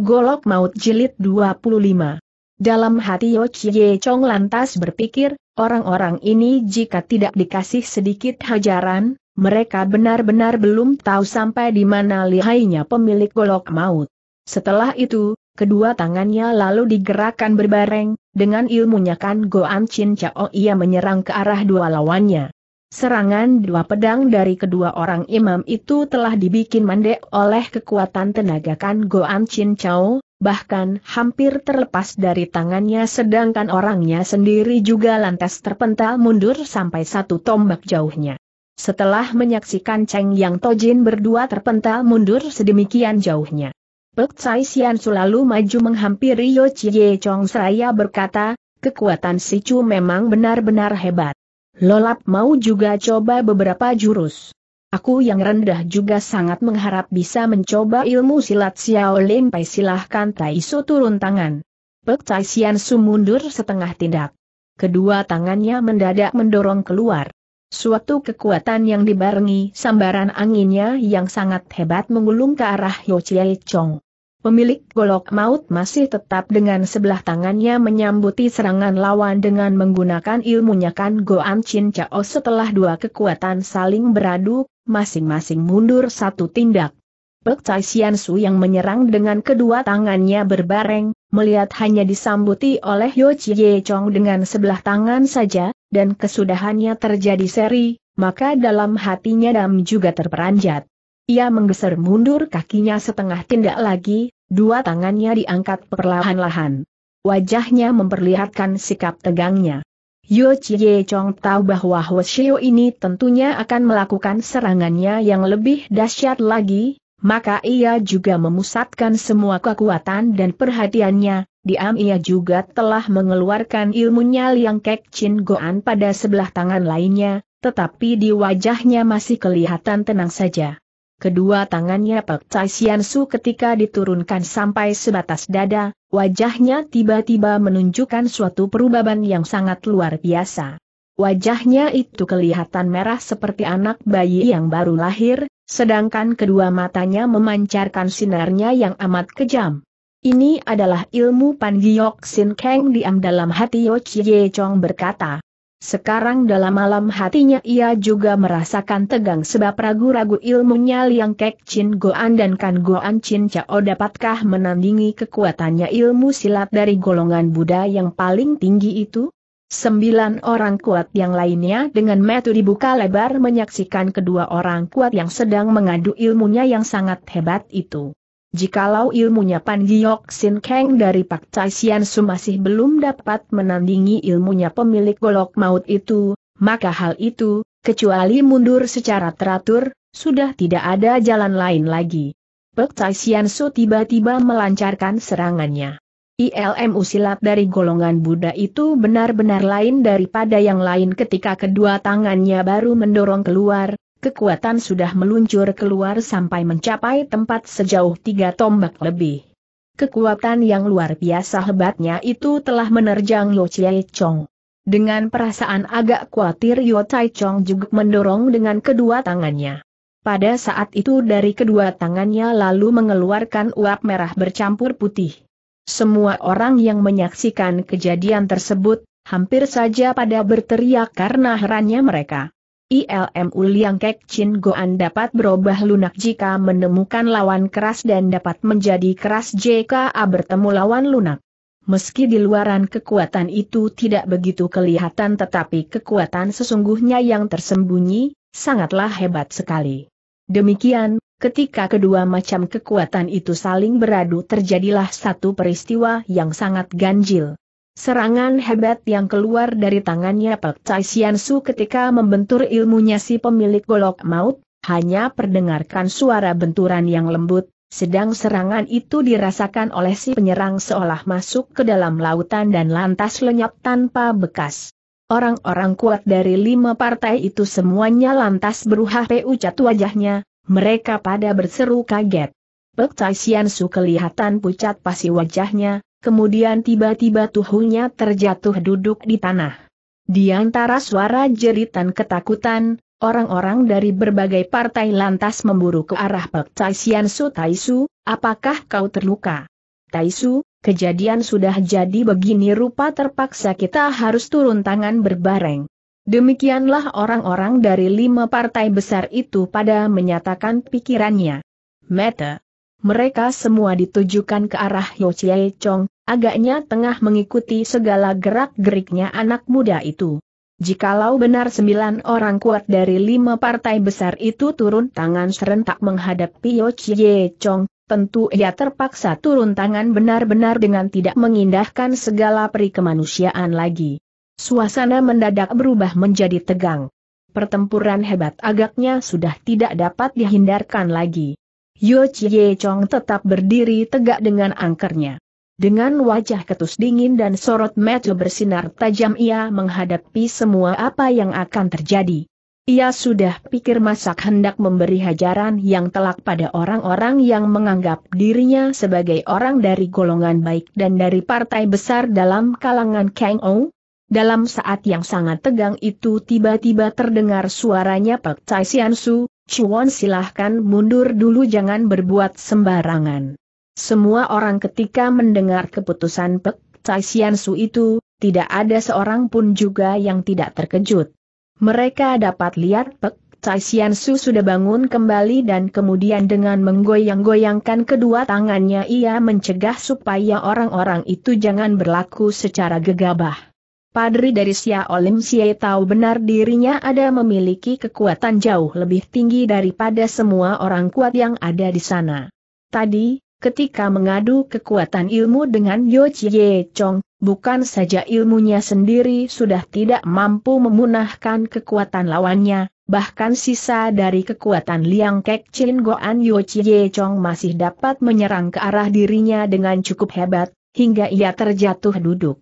Golok Maut Jilid 25 Dalam hati Yo Chie Chong lantas berpikir, orang-orang ini jika tidak dikasih sedikit hajaran, mereka benar-benar belum tahu sampai di mana lihainya pemilik golok maut. Setelah itu, kedua tangannya lalu digerakkan berbareng, dengan ilmunya kan Goan Chin Chao ia menyerang ke arah dua lawannya. Serangan dua pedang dari kedua orang imam itu telah dibikin mandek oleh kekuatan tenaga Kan Goan Chin Chao, bahkan hampir terlepas dari tangannya sedangkan orangnya sendiri juga lantas terpental mundur sampai satu tombak jauhnya. Setelah menyaksikan Cheng Yang Tojin berdua terpental mundur sedemikian jauhnya. Pek Tsai Xian selalu maju menghampiri Yo Chie Chong seraya berkata, kekuatan si Chu memang benar-benar hebat. Lolap mau juga coba beberapa jurus. Aku yang rendah juga sangat mengharap bisa mencoba ilmu silat Xiao Lim Pai silahkan Taiso turun tangan. Pek Tai Sian setengah tindak. Kedua tangannya mendadak mendorong keluar. Suatu kekuatan yang dibarengi sambaran anginnya yang sangat hebat menggulung ke arah Yo Chie Chong. Pemilik golok maut masih tetap dengan sebelah tangannya menyambuti serangan lawan dengan menggunakan ilmunya kan Goan Chin Chao setelah dua kekuatan saling beradu, masing-masing mundur satu tindak. Pek Chai Xian Su yang menyerang dengan kedua tangannya berbareng, melihat hanya disambuti oleh Yo Chi Ye Chong dengan sebelah tangan saja, dan kesudahannya terjadi seri, maka dalam hatinya Dam juga terperanjat. Ia menggeser mundur kakinya setengah tindak lagi, dua tangannya diangkat perlahan-lahan. Wajahnya memperlihatkan sikap tegangnya. Yu Chie Chong tahu bahwa Hoshio ini tentunya akan melakukan serangannya yang lebih dahsyat lagi, maka ia juga memusatkan semua kekuatan dan perhatiannya, diam ia juga telah mengeluarkan ilmunya Liang Kek Chin Goan pada sebelah tangan lainnya, tetapi di wajahnya masih kelihatan tenang saja kedua tangannya Pak Cai Sian Su ketika diturunkan sampai sebatas dada, wajahnya tiba-tiba menunjukkan suatu perubahan yang sangat luar biasa. Wajahnya itu kelihatan merah seperti anak bayi yang baru lahir, sedangkan kedua matanya memancarkan sinarnya yang amat kejam. Ini adalah ilmu Pan Giok Sin Kang diam dalam hati Yo Chie Chong berkata. Sekarang dalam malam hatinya ia juga merasakan tegang sebab ragu-ragu ilmunya Liang Kek Chin Goan dan Kan Goan Chin Chao dapatkah menandingi kekuatannya ilmu silat dari golongan Buddha yang paling tinggi itu? Sembilan orang kuat yang lainnya dengan metu dibuka lebar menyaksikan kedua orang kuat yang sedang mengadu ilmunya yang sangat hebat itu. Jikalau ilmunya Pan Giok Sin Kang dari Pak Chai Sian Su masih belum dapat menandingi ilmunya pemilik golok maut itu, maka hal itu, kecuali mundur secara teratur, sudah tidak ada jalan lain lagi. Pak Chai Sian Su tiba-tiba melancarkan serangannya. ILMU silat dari golongan Buddha itu benar-benar lain daripada yang lain ketika kedua tangannya baru mendorong keluar, Kekuatan sudah meluncur keluar sampai mencapai tempat sejauh tiga tombak lebih. Kekuatan yang luar biasa hebatnya itu telah menerjang Yo Chie Chong. Dengan perasaan agak khawatir Yo Tai Chong juga mendorong dengan kedua tangannya. Pada saat itu dari kedua tangannya lalu mengeluarkan uap merah bercampur putih. Semua orang yang menyaksikan kejadian tersebut, hampir saja pada berteriak karena herannya mereka. ILM Uliang Kek Chin Goan dapat berubah lunak jika menemukan lawan keras dan dapat menjadi keras jika bertemu lawan lunak. Meski di luaran kekuatan itu tidak begitu kelihatan tetapi kekuatan sesungguhnya yang tersembunyi, sangatlah hebat sekali. Demikian, ketika kedua macam kekuatan itu saling beradu terjadilah satu peristiwa yang sangat ganjil. Serangan hebat yang keluar dari tangannya Pek Cai Sian Su ketika membentur ilmunya si pemilik golok maut, hanya perdengarkan suara benturan yang lembut, sedang serangan itu dirasakan oleh si penyerang seolah masuk ke dalam lautan dan lantas lenyap tanpa bekas. Orang-orang kuat dari lima partai itu semuanya lantas berubah pucat wajahnya, mereka pada berseru kaget. Pek Cai Sian Su kelihatan pucat pasi wajahnya, kemudian tiba-tiba tuhunya terjatuh duduk di tanah. Di antara suara jeritan ketakutan, orang-orang dari berbagai partai lantas memburu ke arah Pek Taisian Su Taisu, apakah kau terluka? Taisu, kejadian sudah jadi begini rupa terpaksa kita harus turun tangan berbareng. Demikianlah orang-orang dari lima partai besar itu pada menyatakan pikirannya. Meta, mereka semua ditujukan ke arah Yo Chie Chong, agaknya tengah mengikuti segala gerak-geriknya anak muda itu. Jikalau benar sembilan orang kuat dari lima partai besar itu turun tangan serentak menghadapi Yo Chie Chong, tentu ia terpaksa turun tangan benar-benar dengan tidak mengindahkan segala peri kemanusiaan lagi. Suasana mendadak berubah menjadi tegang. Pertempuran hebat agaknya sudah tidak dapat dihindarkan lagi. Yo Chie Chong tetap berdiri tegak dengan angkernya. Dengan wajah ketus dingin dan sorot mata bersinar tajam ia menghadapi semua apa yang akan terjadi. Ia sudah pikir masak hendak memberi hajaran yang telak pada orang-orang yang menganggap dirinya sebagai orang dari golongan baik dan dari partai besar dalam kalangan Kang Ong? Dalam saat yang sangat tegang itu tiba-tiba terdengar suaranya Pak Tai Su, Chuan silahkan mundur dulu jangan berbuat sembarangan. Semua orang ketika mendengar keputusan Pek Sian Su itu, tidak ada seorang pun juga yang tidak terkejut. Mereka dapat lihat Pek Sian Su sudah bangun kembali dan kemudian dengan menggoyang-goyangkan kedua tangannya ia mencegah supaya orang-orang itu jangan berlaku secara gegabah. Padri dari Sia Olim Sia tahu benar dirinya ada memiliki kekuatan jauh lebih tinggi daripada semua orang kuat yang ada di sana. Tadi, ketika mengadu kekuatan ilmu dengan Yo Chie Chong, bukan saja ilmunya sendiri sudah tidak mampu memunahkan kekuatan lawannya, bahkan sisa dari kekuatan Liang Kek Chin Goan Yo Chie Chong masih dapat menyerang ke arah dirinya dengan cukup hebat, hingga ia terjatuh duduk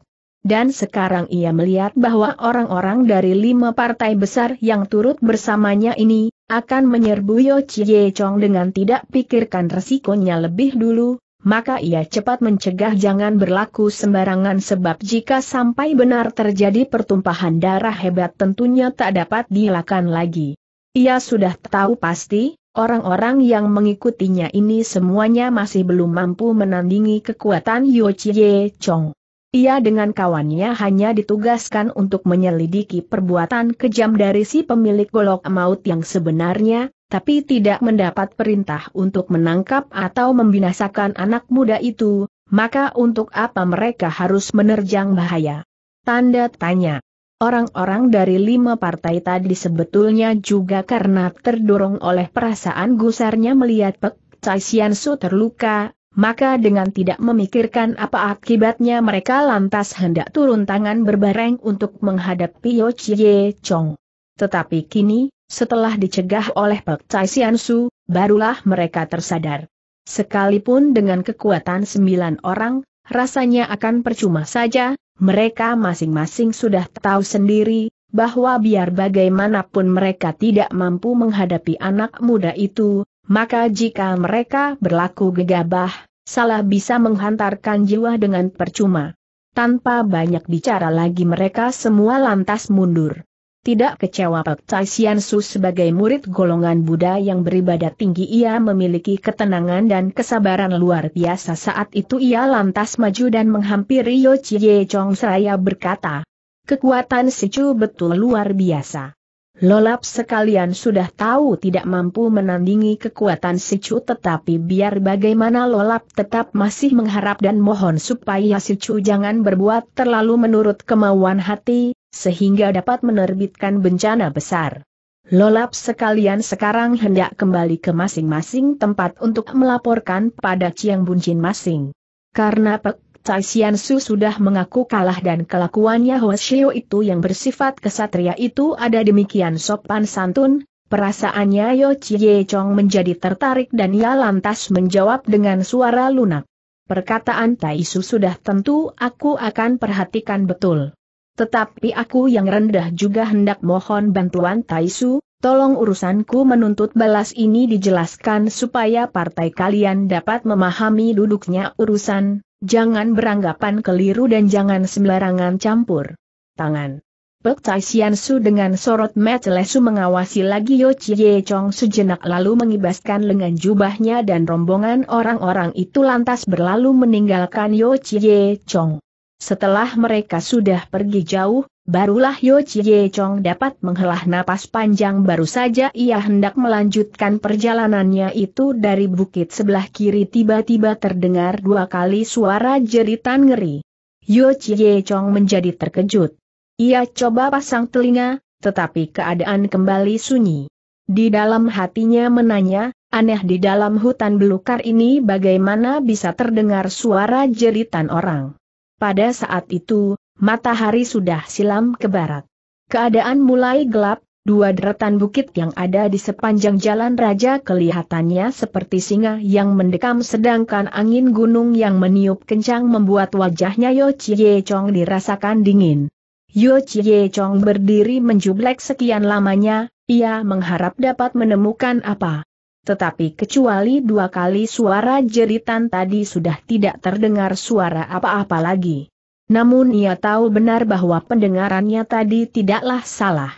dan sekarang ia melihat bahwa orang-orang dari lima partai besar yang turut bersamanya ini, akan menyerbu Yo Chie Chong dengan tidak pikirkan resikonya lebih dulu, maka ia cepat mencegah jangan berlaku sembarangan sebab jika sampai benar terjadi pertumpahan darah hebat tentunya tak dapat dilakukan lagi. Ia sudah tahu pasti, orang-orang yang mengikutinya ini semuanya masih belum mampu menandingi kekuatan Yo Chie Chong. Ia dengan kawannya hanya ditugaskan untuk menyelidiki perbuatan kejam dari si pemilik golok maut yang sebenarnya, tapi tidak mendapat perintah untuk menangkap atau membinasakan anak muda itu, maka untuk apa mereka harus menerjang bahaya? Tanda tanya. Orang-orang dari lima partai tadi sebetulnya juga karena terdorong oleh perasaan gusarnya melihat Pek Caisian Su terluka, maka dengan tidak memikirkan apa akibatnya mereka lantas hendak turun tangan berbareng untuk menghadapi Yo Chie Chong. Tetapi kini, setelah dicegah oleh Pek Tai Sian Su, barulah mereka tersadar. Sekalipun dengan kekuatan sembilan orang, rasanya akan percuma saja, mereka masing-masing sudah tahu sendiri, bahwa biar bagaimanapun mereka tidak mampu menghadapi anak muda itu, maka jika mereka berlaku gegabah, salah bisa menghantarkan jiwa dengan percuma. Tanpa banyak bicara lagi mereka semua lantas mundur. Tidak kecewa Pek Tai Su sebagai murid golongan Buddha yang beribadah tinggi ia memiliki ketenangan dan kesabaran luar biasa saat itu ia lantas maju dan menghampiri Yo Chie Chong seraya berkata, kekuatan Sicu betul luar biasa. Lolap sekalian sudah tahu tidak mampu menandingi kekuatan si Chu, tetapi biar bagaimana Lolap tetap masih mengharap dan mohon supaya si Chu jangan berbuat terlalu menurut kemauan hati, sehingga dapat menerbitkan bencana besar. Lolap sekalian sekarang hendak kembali ke masing-masing tempat untuk melaporkan pada Ciang Bunjin masing. Karena Pek Tai Xian Su sudah mengaku kalah dan kelakuannya Hua Xiu itu yang bersifat kesatria itu ada demikian sopan santun, perasaannya Yo Chie Chong menjadi tertarik dan ia lantas menjawab dengan suara lunak. Perkataan Tai Su sudah tentu aku akan perhatikan betul. Tetapi aku yang rendah juga hendak mohon bantuan Tai Su, Tolong urusanku menuntut balas ini dijelaskan supaya partai kalian dapat memahami duduknya urusan, Jangan beranggapan keliru dan jangan sembarangan campur. Tangan. Pek Tai Sian Su dengan sorot mata lesu mengawasi lagi Yo Chie Chong sejenak lalu mengibaskan lengan jubahnya dan rombongan orang-orang itu lantas berlalu meninggalkan Yo Chie Chong. Setelah mereka sudah pergi jauh, barulah Yo Chie Chong dapat menghelah napas panjang baru saja ia hendak melanjutkan perjalanannya itu dari bukit sebelah kiri tiba-tiba terdengar dua kali suara jeritan ngeri. Yo Chie Chong menjadi terkejut. Ia coba pasang telinga, tetapi keadaan kembali sunyi. Di dalam hatinya menanya, aneh di dalam hutan belukar ini bagaimana bisa terdengar suara jeritan orang. Pada saat itu, matahari sudah silam ke barat. Keadaan mulai gelap, dua deretan bukit yang ada di sepanjang jalan raja kelihatannya seperti singa yang mendekam sedangkan angin gunung yang meniup kencang membuat wajahnya Yo Chie Chong dirasakan dingin. Yo Chie Chong berdiri menjublek sekian lamanya, ia mengharap dapat menemukan apa. Tetapi kecuali dua kali suara jeritan tadi sudah tidak terdengar suara apa-apa lagi. Namun ia tahu benar bahwa pendengarannya tadi tidaklah salah.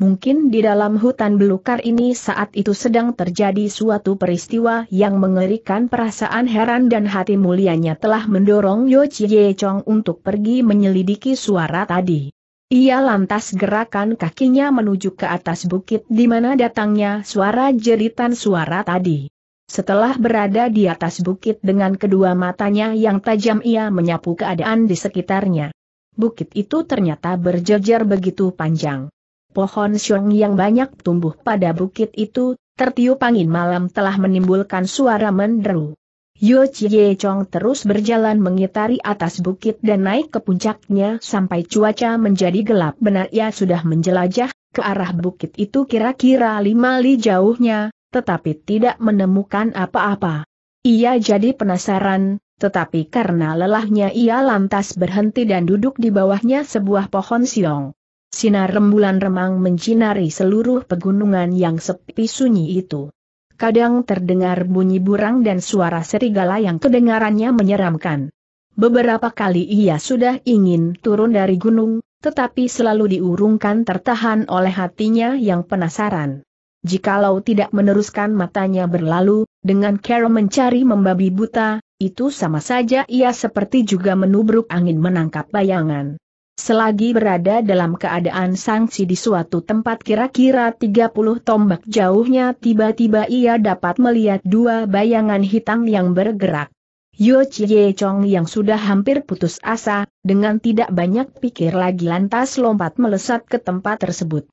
Mungkin di dalam hutan belukar ini saat itu sedang terjadi suatu peristiwa yang mengerikan perasaan heran dan hati mulianya telah mendorong Yo Chie Chong untuk pergi menyelidiki suara tadi. Ia lantas gerakan kakinya menuju ke atas bukit di mana datangnya suara jeritan suara tadi. Setelah berada di atas bukit dengan kedua matanya yang tajam ia menyapu keadaan di sekitarnya. Bukit itu ternyata berjejer begitu panjang. Pohon siung yang banyak tumbuh pada bukit itu, tertiup angin malam telah menimbulkan suara menderu. Yo Chie Chong terus berjalan mengitari atas bukit dan naik ke puncaknya sampai cuaca menjadi gelap benar ia sudah menjelajah ke arah bukit itu kira-kira lima li jauhnya, tetapi tidak menemukan apa-apa. Ia jadi penasaran, tetapi karena lelahnya ia lantas berhenti dan duduk di bawahnya sebuah pohon siong. Sinar rembulan remang mencinari seluruh pegunungan yang sepi sunyi itu. Kadang terdengar bunyi burang dan suara serigala yang kedengarannya menyeramkan. Beberapa kali ia sudah ingin turun dari gunung, tetapi selalu diurungkan tertahan oleh hatinya yang penasaran jikalau tidak meneruskan matanya berlalu, dengan Carol mencari membabi buta, itu sama saja ia seperti juga menubruk angin menangkap bayangan. Selagi berada dalam keadaan sanksi di suatu tempat kira-kira 30 tombak jauhnya tiba-tiba ia dapat melihat dua bayangan hitam yang bergerak. Yo Chie Chong yang sudah hampir putus asa, dengan tidak banyak pikir lagi lantas lompat melesat ke tempat tersebut.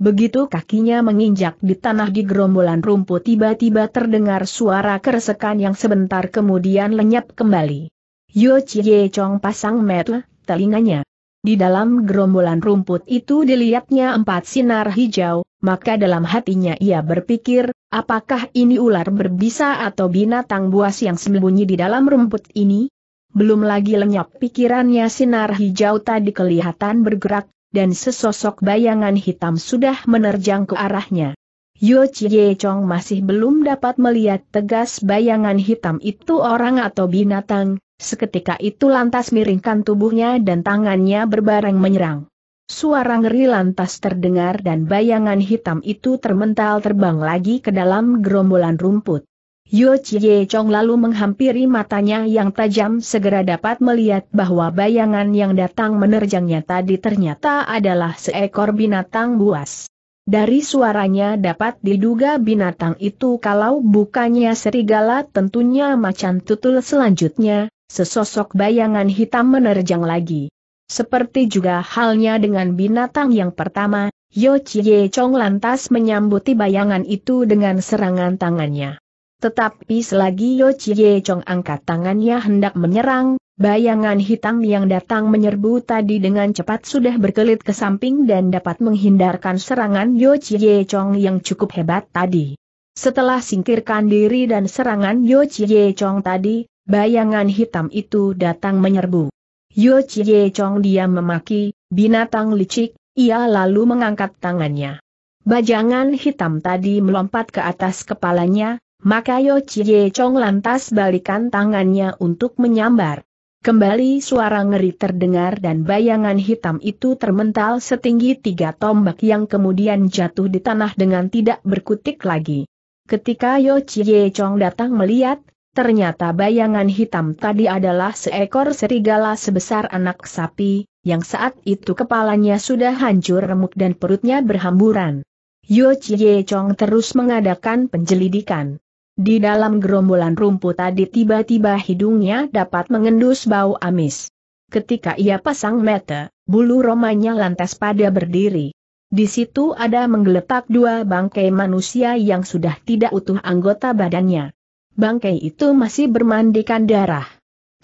Begitu kakinya menginjak di tanah di gerombolan rumput tiba-tiba terdengar suara keresekan yang sebentar kemudian lenyap kembali. Yo Chie Chong pasang mata, telinganya. Di dalam gerombolan rumput itu dilihatnya empat sinar hijau, maka dalam hatinya ia berpikir, apakah ini ular berbisa atau binatang buas yang sembunyi di dalam rumput ini? Belum lagi lenyap pikirannya sinar hijau tadi kelihatan bergerak, dan sesosok bayangan hitam sudah menerjang ke arahnya. Yo Chie Chong masih belum dapat melihat tegas bayangan hitam itu orang atau binatang, seketika itu lantas miringkan tubuhnya dan tangannya berbareng menyerang. Suara ngeri lantas terdengar dan bayangan hitam itu termental terbang lagi ke dalam gerombolan rumput. Yo Chie Chong lalu menghampiri matanya yang tajam segera dapat melihat bahwa bayangan yang datang menerjangnya tadi ternyata adalah seekor binatang buas. Dari suaranya dapat diduga binatang itu kalau bukannya serigala tentunya macan tutul selanjutnya, sesosok bayangan hitam menerjang lagi. Seperti juga halnya dengan binatang yang pertama, Yo Chie Chong lantas menyambuti bayangan itu dengan serangan tangannya. Tetapi selagi Yo Chie Chong angkat tangannya hendak menyerang, bayangan hitam yang datang menyerbu tadi dengan cepat sudah berkelit ke samping dan dapat menghindarkan serangan Yo Chie Chong yang cukup hebat tadi. Setelah singkirkan diri dan serangan Yo Chie Chong tadi, bayangan hitam itu datang menyerbu. Yo Chie Chong diam memaki, binatang licik, ia lalu mengangkat tangannya. Bajangan hitam tadi melompat ke atas kepalanya, maka Yo Chie Chong lantas balikan tangannya untuk menyambar. Kembali suara ngeri terdengar dan bayangan hitam itu termental setinggi tiga tombak yang kemudian jatuh di tanah dengan tidak berkutik lagi. Ketika Yo Chie Chong datang melihat, ternyata bayangan hitam tadi adalah seekor serigala sebesar anak sapi, yang saat itu kepalanya sudah hancur remuk dan perutnya berhamburan. Yo Chie Chong terus mengadakan penjelidikan. Di dalam gerombolan rumput tadi tiba-tiba hidungnya dapat mengendus bau amis. Ketika ia pasang mata, bulu romanya lantas pada berdiri. Di situ ada menggeletak dua bangkai manusia yang sudah tidak utuh anggota badannya. Bangkai itu masih bermandikan darah.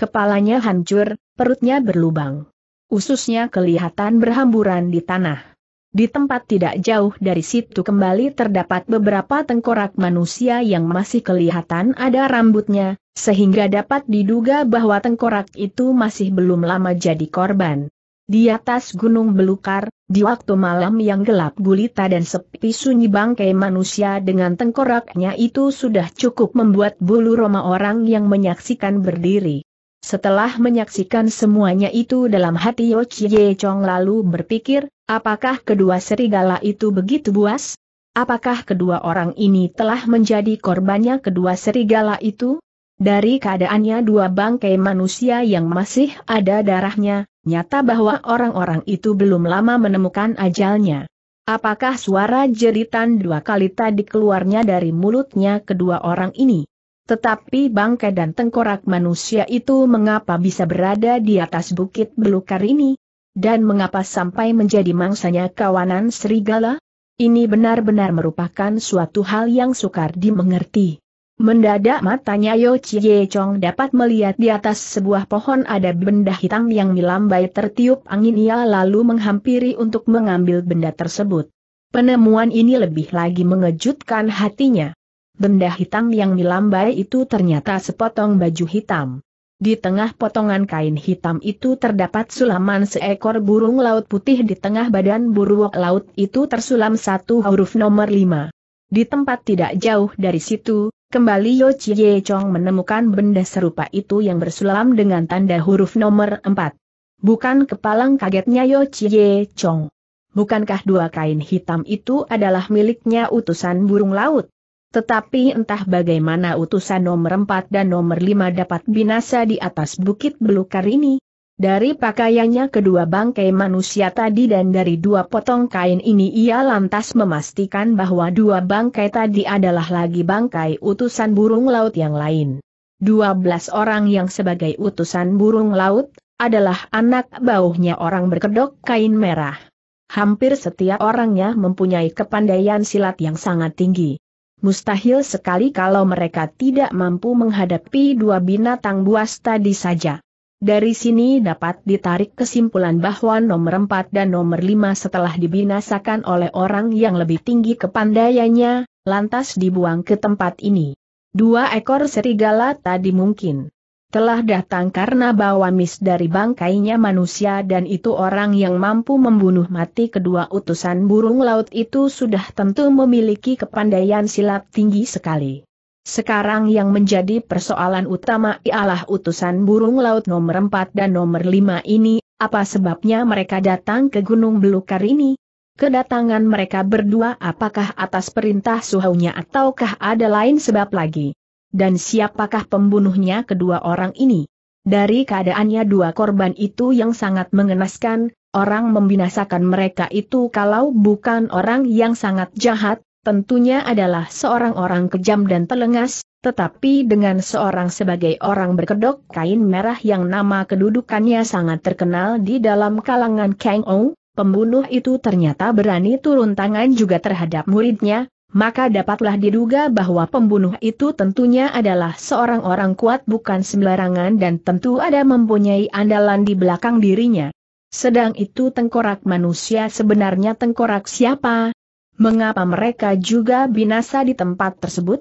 Kepalanya hancur, perutnya berlubang. Ususnya kelihatan berhamburan di tanah. Di tempat tidak jauh dari situ kembali terdapat beberapa tengkorak manusia yang masih kelihatan ada rambutnya, sehingga dapat diduga bahwa tengkorak itu masih belum lama jadi korban. Di atas gunung belukar, di waktu malam yang gelap gulita dan sepi sunyi bangkai manusia dengan tengkoraknya itu sudah cukup membuat bulu roma orang yang menyaksikan berdiri. Setelah menyaksikan semuanya itu dalam hati Yo Chong lalu berpikir, Apakah kedua serigala itu begitu buas? Apakah kedua orang ini telah menjadi korbannya kedua serigala itu? Dari keadaannya dua bangkai manusia yang masih ada darahnya, nyata bahwa orang-orang itu belum lama menemukan ajalnya. Apakah suara jeritan dua kali tadi keluarnya dari mulutnya kedua orang ini? Tetapi bangkai dan tengkorak manusia itu mengapa bisa berada di atas bukit belukar ini? dan mengapa sampai menjadi mangsanya kawanan serigala? Ini benar-benar merupakan suatu hal yang sukar dimengerti. Mendadak matanya Yo Chie Chong dapat melihat di atas sebuah pohon ada benda hitam yang melambai tertiup angin ia lalu menghampiri untuk mengambil benda tersebut. Penemuan ini lebih lagi mengejutkan hatinya. Benda hitam yang melambai itu ternyata sepotong baju hitam. Di tengah potongan kain hitam itu terdapat sulaman seekor burung laut putih di tengah badan burung laut itu tersulam satu huruf nomor lima. Di tempat tidak jauh dari situ, kembali Yo Chie Chong menemukan benda serupa itu yang bersulam dengan tanda huruf nomor empat. Bukan kepalang kagetnya Yo Chie Chong. Bukankah dua kain hitam itu adalah miliknya utusan burung laut? Tetapi entah bagaimana utusan nomor 4 dan nomor 5 dapat binasa di atas bukit belukar ini. Dari pakaiannya kedua bangkai manusia tadi dan dari dua potong kain ini ia lantas memastikan bahwa dua bangkai tadi adalah lagi bangkai utusan burung laut yang lain. Dua belas orang yang sebagai utusan burung laut, adalah anak bauhnya orang berkedok kain merah. Hampir setiap orangnya mempunyai kepandaian silat yang sangat tinggi mustahil sekali kalau mereka tidak mampu menghadapi dua binatang buas tadi saja. Dari sini dapat ditarik kesimpulan bahwa nomor 4 dan nomor 5 setelah dibinasakan oleh orang yang lebih tinggi kepandaiannya, lantas dibuang ke tempat ini. Dua ekor serigala tadi mungkin telah datang karena bawa mis dari bangkainya manusia dan itu orang yang mampu membunuh mati kedua utusan burung laut itu sudah tentu memiliki kepandaian silat tinggi sekali. Sekarang yang menjadi persoalan utama ialah utusan burung laut nomor 4 dan nomor 5 ini, apa sebabnya mereka datang ke Gunung Belukar ini? Kedatangan mereka berdua apakah atas perintah suhunya ataukah ada lain sebab lagi? Dan siapakah pembunuhnya kedua orang ini? Dari keadaannya dua korban itu yang sangat mengenaskan, orang membinasakan mereka itu kalau bukan orang yang sangat jahat, tentunya adalah seorang orang kejam dan telengas, tetapi dengan seorang sebagai orang berkedok kain merah yang nama kedudukannya sangat terkenal di dalam kalangan Kang Ong, pembunuh itu ternyata berani turun tangan juga terhadap muridnya, maka dapatlah diduga bahwa pembunuh itu tentunya adalah seorang orang kuat bukan sembarangan dan tentu ada mempunyai andalan di belakang dirinya. Sedang itu tengkorak manusia sebenarnya tengkorak siapa? Mengapa mereka juga binasa di tempat tersebut?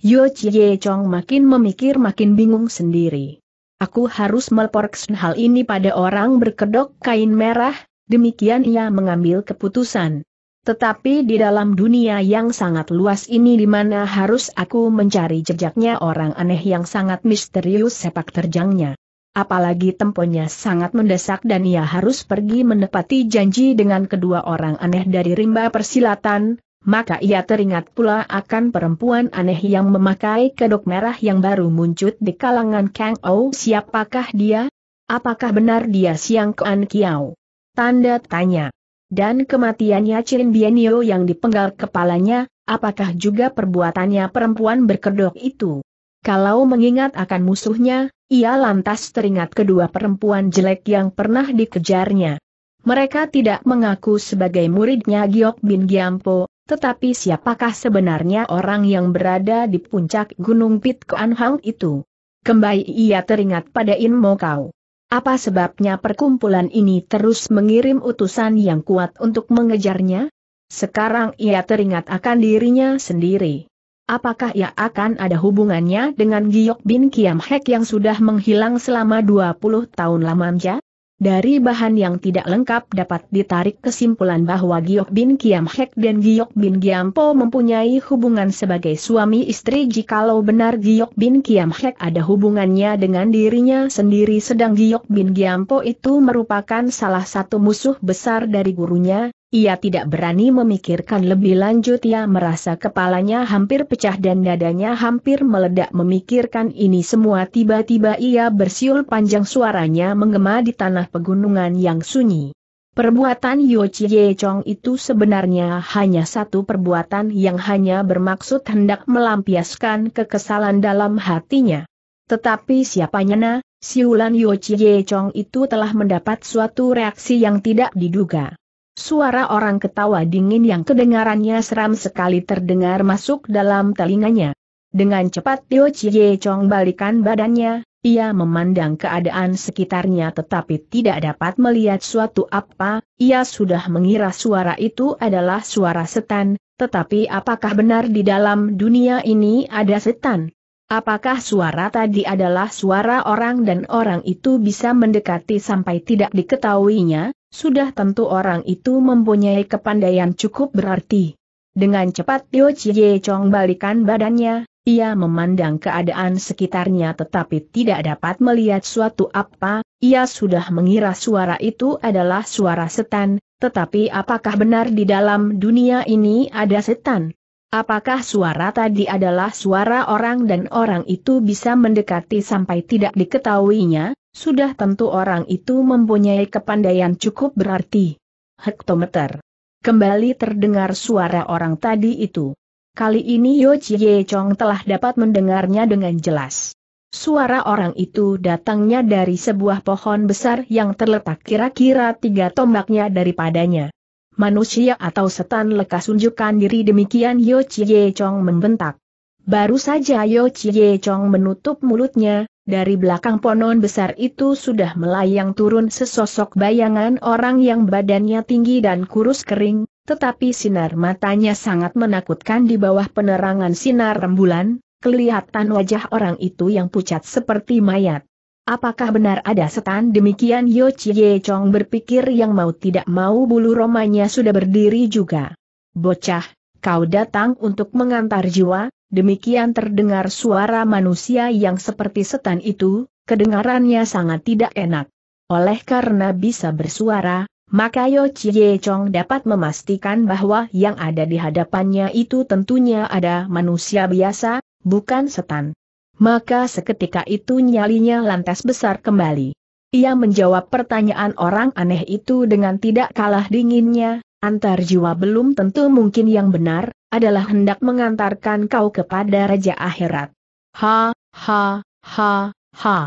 Yo Chie Chong makin memikir makin bingung sendiri. Aku harus melaporkan hal ini pada orang berkedok kain merah, demikian ia mengambil keputusan. Tetapi di dalam dunia yang sangat luas ini di mana harus aku mencari jejaknya orang aneh yang sangat misterius sepak terjangnya. Apalagi temponya sangat mendesak dan ia harus pergi menepati janji dengan kedua orang aneh dari rimba persilatan, maka ia teringat pula akan perempuan aneh yang memakai kedok merah yang baru muncul di kalangan Kang Ou siapakah dia? Apakah benar dia Siang Kuan Kiao? Tanda tanya. Dan kematiannya Chin Bienio yang dipenggal kepalanya, apakah juga perbuatannya perempuan berkedok itu? Kalau mengingat akan musuhnya, ia lantas teringat kedua perempuan jelek yang pernah dikejarnya. Mereka tidak mengaku sebagai muridnya Giok Bin Giampo, tetapi siapakah sebenarnya orang yang berada di puncak Gunung Pit Hang itu? Kembali ia teringat pada Inmo Kau. Apa sebabnya perkumpulan ini terus mengirim utusan yang kuat untuk mengejarnya? Sekarang ia teringat akan dirinya sendiri. Apakah ia akan ada hubungannya dengan Giok Bin Kiam Hek yang sudah menghilang selama 20 tahun lamanya? Dari bahan yang tidak lengkap dapat ditarik kesimpulan bahwa Giok Bin Kiam Hek dan Giok Bin Giam Po mempunyai hubungan sebagai suami istri jikalau benar Giok Bin Kiam Hek ada hubungannya dengan dirinya sendiri sedang Giok Bin Giam Po itu merupakan salah satu musuh besar dari gurunya, ia tidak berani memikirkan lebih lanjut ia merasa kepalanya hampir pecah dan dadanya hampir meledak memikirkan ini semua tiba-tiba ia bersiul panjang suaranya menggema di tanah pegunungan yang sunyi. Perbuatan Yo Chie Chong itu sebenarnya hanya satu perbuatan yang hanya bermaksud hendak melampiaskan kekesalan dalam hatinya. Tetapi siapa nyana, siulan Yo Chie Chong itu telah mendapat suatu reaksi yang tidak diduga. Suara orang ketawa dingin yang kedengarannya seram sekali terdengar masuk dalam telinganya. Dengan cepat Tio Chie Chong balikan badannya, ia memandang keadaan sekitarnya tetapi tidak dapat melihat suatu apa, ia sudah mengira suara itu adalah suara setan, tetapi apakah benar di dalam dunia ini ada setan? Apakah suara tadi adalah suara orang dan orang itu bisa mendekati sampai tidak diketahuinya? Sudah tentu orang itu mempunyai kepandaian cukup berarti. Dengan cepat Tio Chie Chong balikan badannya, ia memandang keadaan sekitarnya tetapi tidak dapat melihat suatu apa, ia sudah mengira suara itu adalah suara setan, tetapi apakah benar di dalam dunia ini ada setan? Apakah suara tadi adalah suara orang dan orang itu bisa mendekati sampai tidak diketahuinya? Sudah tentu orang itu mempunyai kepandaian cukup berarti. Hektometer. Kembali terdengar suara orang tadi itu. Kali ini Yo Chie Chong telah dapat mendengarnya dengan jelas. Suara orang itu datangnya dari sebuah pohon besar yang terletak kira-kira tiga tombaknya daripadanya. Manusia atau setan lekas unjukkan diri demikian Yo Chie Chong membentak. Baru saja Yo Chie Chong menutup mulutnya, dari belakang ponon besar itu sudah melayang turun sesosok bayangan orang yang badannya tinggi dan kurus kering, tetapi sinar matanya sangat menakutkan di bawah penerangan sinar rembulan, kelihatan wajah orang itu yang pucat seperti mayat. Apakah benar ada setan demikian Yo Chie Chong berpikir yang mau tidak mau bulu romanya sudah berdiri juga. Bocah, kau datang untuk mengantar jiwa, demikian terdengar suara manusia yang seperti setan itu, kedengarannya sangat tidak enak. Oleh karena bisa bersuara, maka Yo Chie Chong dapat memastikan bahwa yang ada di hadapannya itu tentunya ada manusia biasa, bukan setan. Maka seketika itu nyalinya lantas besar kembali. Ia menjawab pertanyaan orang aneh itu dengan tidak kalah dinginnya, antar jiwa belum tentu mungkin yang benar, adalah hendak mengantarkan kau kepada Raja Akhirat. Ha, ha, ha, ha.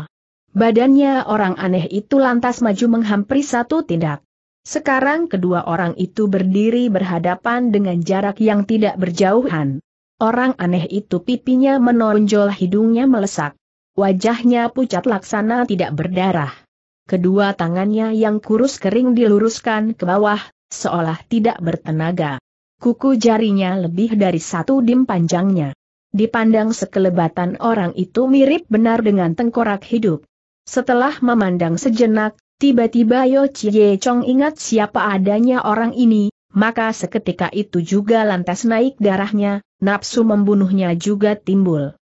Badannya orang aneh itu lantas maju menghampiri satu tindak. Sekarang kedua orang itu berdiri berhadapan dengan jarak yang tidak berjauhan. Orang aneh itu pipinya menonjol hidungnya melesak. Wajahnya pucat laksana tidak berdarah. Kedua tangannya yang kurus kering diluruskan ke bawah, seolah tidak bertenaga. Kuku jarinya lebih dari satu dim panjangnya. Dipandang sekelebatan orang itu mirip benar dengan tengkorak hidup. Setelah memandang sejenak, tiba-tiba Yo Chie Chong ingat siapa adanya orang ini, maka seketika itu juga lantas naik darahnya, nafsu membunuhnya juga timbul.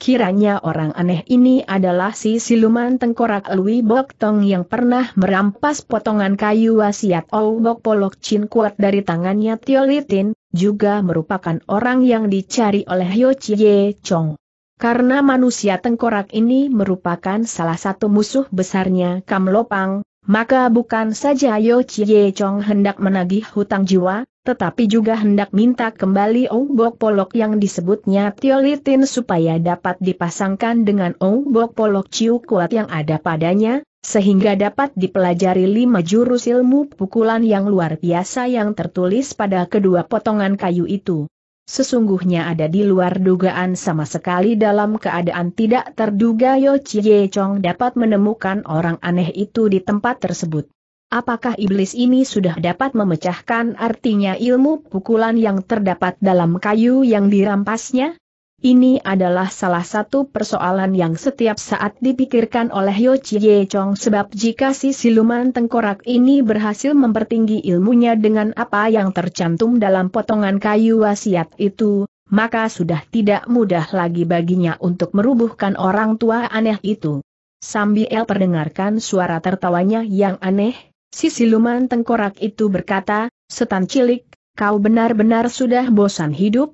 Kiranya orang aneh ini adalah si siluman tengkorak Lui Bok Tong yang pernah merampas potongan kayu wasiat Bok Polok Chin Kuat dari tangannya Tio Litin, juga merupakan orang yang dicari oleh Yo Chie Chong. Karena manusia tengkorak ini merupakan salah satu musuh besarnya Kam Lopang, maka bukan saja Yo Chie Chong hendak menagih hutang jiwa, tetapi juga hendak minta kembali obok Polok yang disebutnya Tiolitin supaya dapat dipasangkan dengan obok Polok Ciu Kuat yang ada padanya, sehingga dapat dipelajari lima jurus ilmu pukulan yang luar biasa yang tertulis pada kedua potongan kayu itu. Sesungguhnya ada di luar dugaan sama sekali dalam keadaan tidak terduga Yo Chie Chong dapat menemukan orang aneh itu di tempat tersebut. Apakah iblis ini sudah dapat memecahkan artinya ilmu pukulan yang terdapat dalam kayu yang dirampasnya? Ini adalah salah satu persoalan yang setiap saat dipikirkan oleh Yo Chie Chong sebab jika si siluman tengkorak ini berhasil mempertinggi ilmunya dengan apa yang tercantum dalam potongan kayu wasiat itu, maka sudah tidak mudah lagi baginya untuk merubuhkan orang tua aneh itu. Sambil perdengarkan suara tertawanya yang aneh, Si siluman tengkorak itu berkata, setan cilik, kau benar-benar sudah bosan hidup?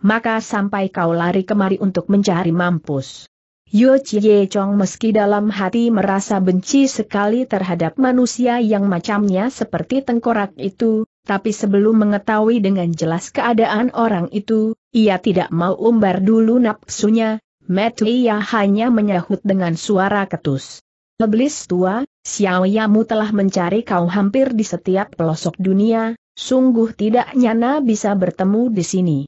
Maka sampai kau lari kemari untuk mencari mampus. Yo Chie Chong meski dalam hati merasa benci sekali terhadap manusia yang macamnya seperti tengkorak itu, tapi sebelum mengetahui dengan jelas keadaan orang itu, ia tidak mau umbar dulu nafsunya, Metu ia hanya menyahut dengan suara ketus. Leblis tua, Xiaoyamu telah mencari kau hampir di setiap pelosok dunia, sungguh tidak nyana bisa bertemu di sini.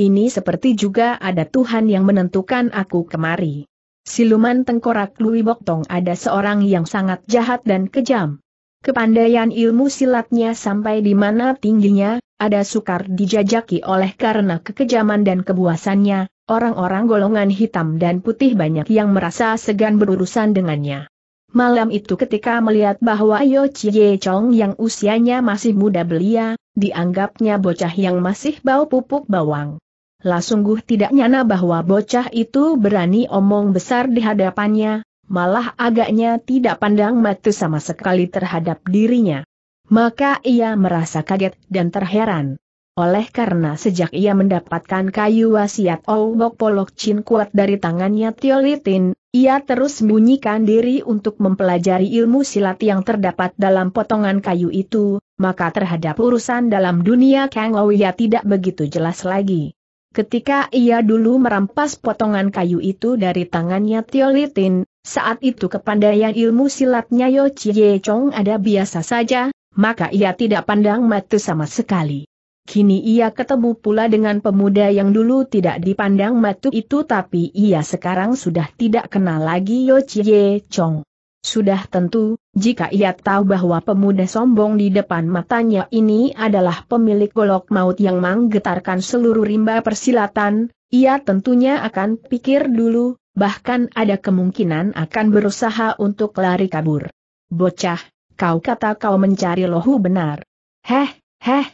Ini seperti juga ada Tuhan yang menentukan aku kemari. Siluman tengkorak Lui Boktong ada seorang yang sangat jahat dan kejam. Kepandaian ilmu silatnya sampai di mana tingginya, ada sukar dijajaki oleh karena kekejaman dan kebuasannya, orang-orang golongan hitam dan putih banyak yang merasa segan berurusan dengannya. Malam itu ketika melihat bahwa Yo Chie Chong yang usianya masih muda belia, dianggapnya bocah yang masih bau pupuk bawang. Lah sungguh tidak nyana bahwa bocah itu berani omong besar di hadapannya, malah agaknya tidak pandang mata sama sekali terhadap dirinya. Maka ia merasa kaget dan terheran. Oleh karena sejak ia mendapatkan kayu wasiat Owok Polok Chin kuat dari tangannya Tiolitin, ia terus bunyikan diri untuk mempelajari ilmu silat yang terdapat dalam potongan kayu itu, maka terhadap urusan dalam dunia Kang ia tidak begitu jelas lagi. Ketika ia dulu merampas potongan kayu itu dari tangannya Tiolitin, saat itu kepandaian ilmu silatnya Yo Chie Chong ada biasa saja, maka ia tidak pandang mata sama sekali. Kini ia ketemu pula dengan pemuda yang dulu tidak dipandang matu itu tapi ia sekarang sudah tidak kenal lagi Yo Chie Chong. Sudah tentu, jika ia tahu bahwa pemuda sombong di depan matanya ini adalah pemilik golok maut yang menggetarkan seluruh rimba persilatan, ia tentunya akan pikir dulu, bahkan ada kemungkinan akan berusaha untuk lari kabur. Bocah, kau kata kau mencari lohu benar. Heh, heh,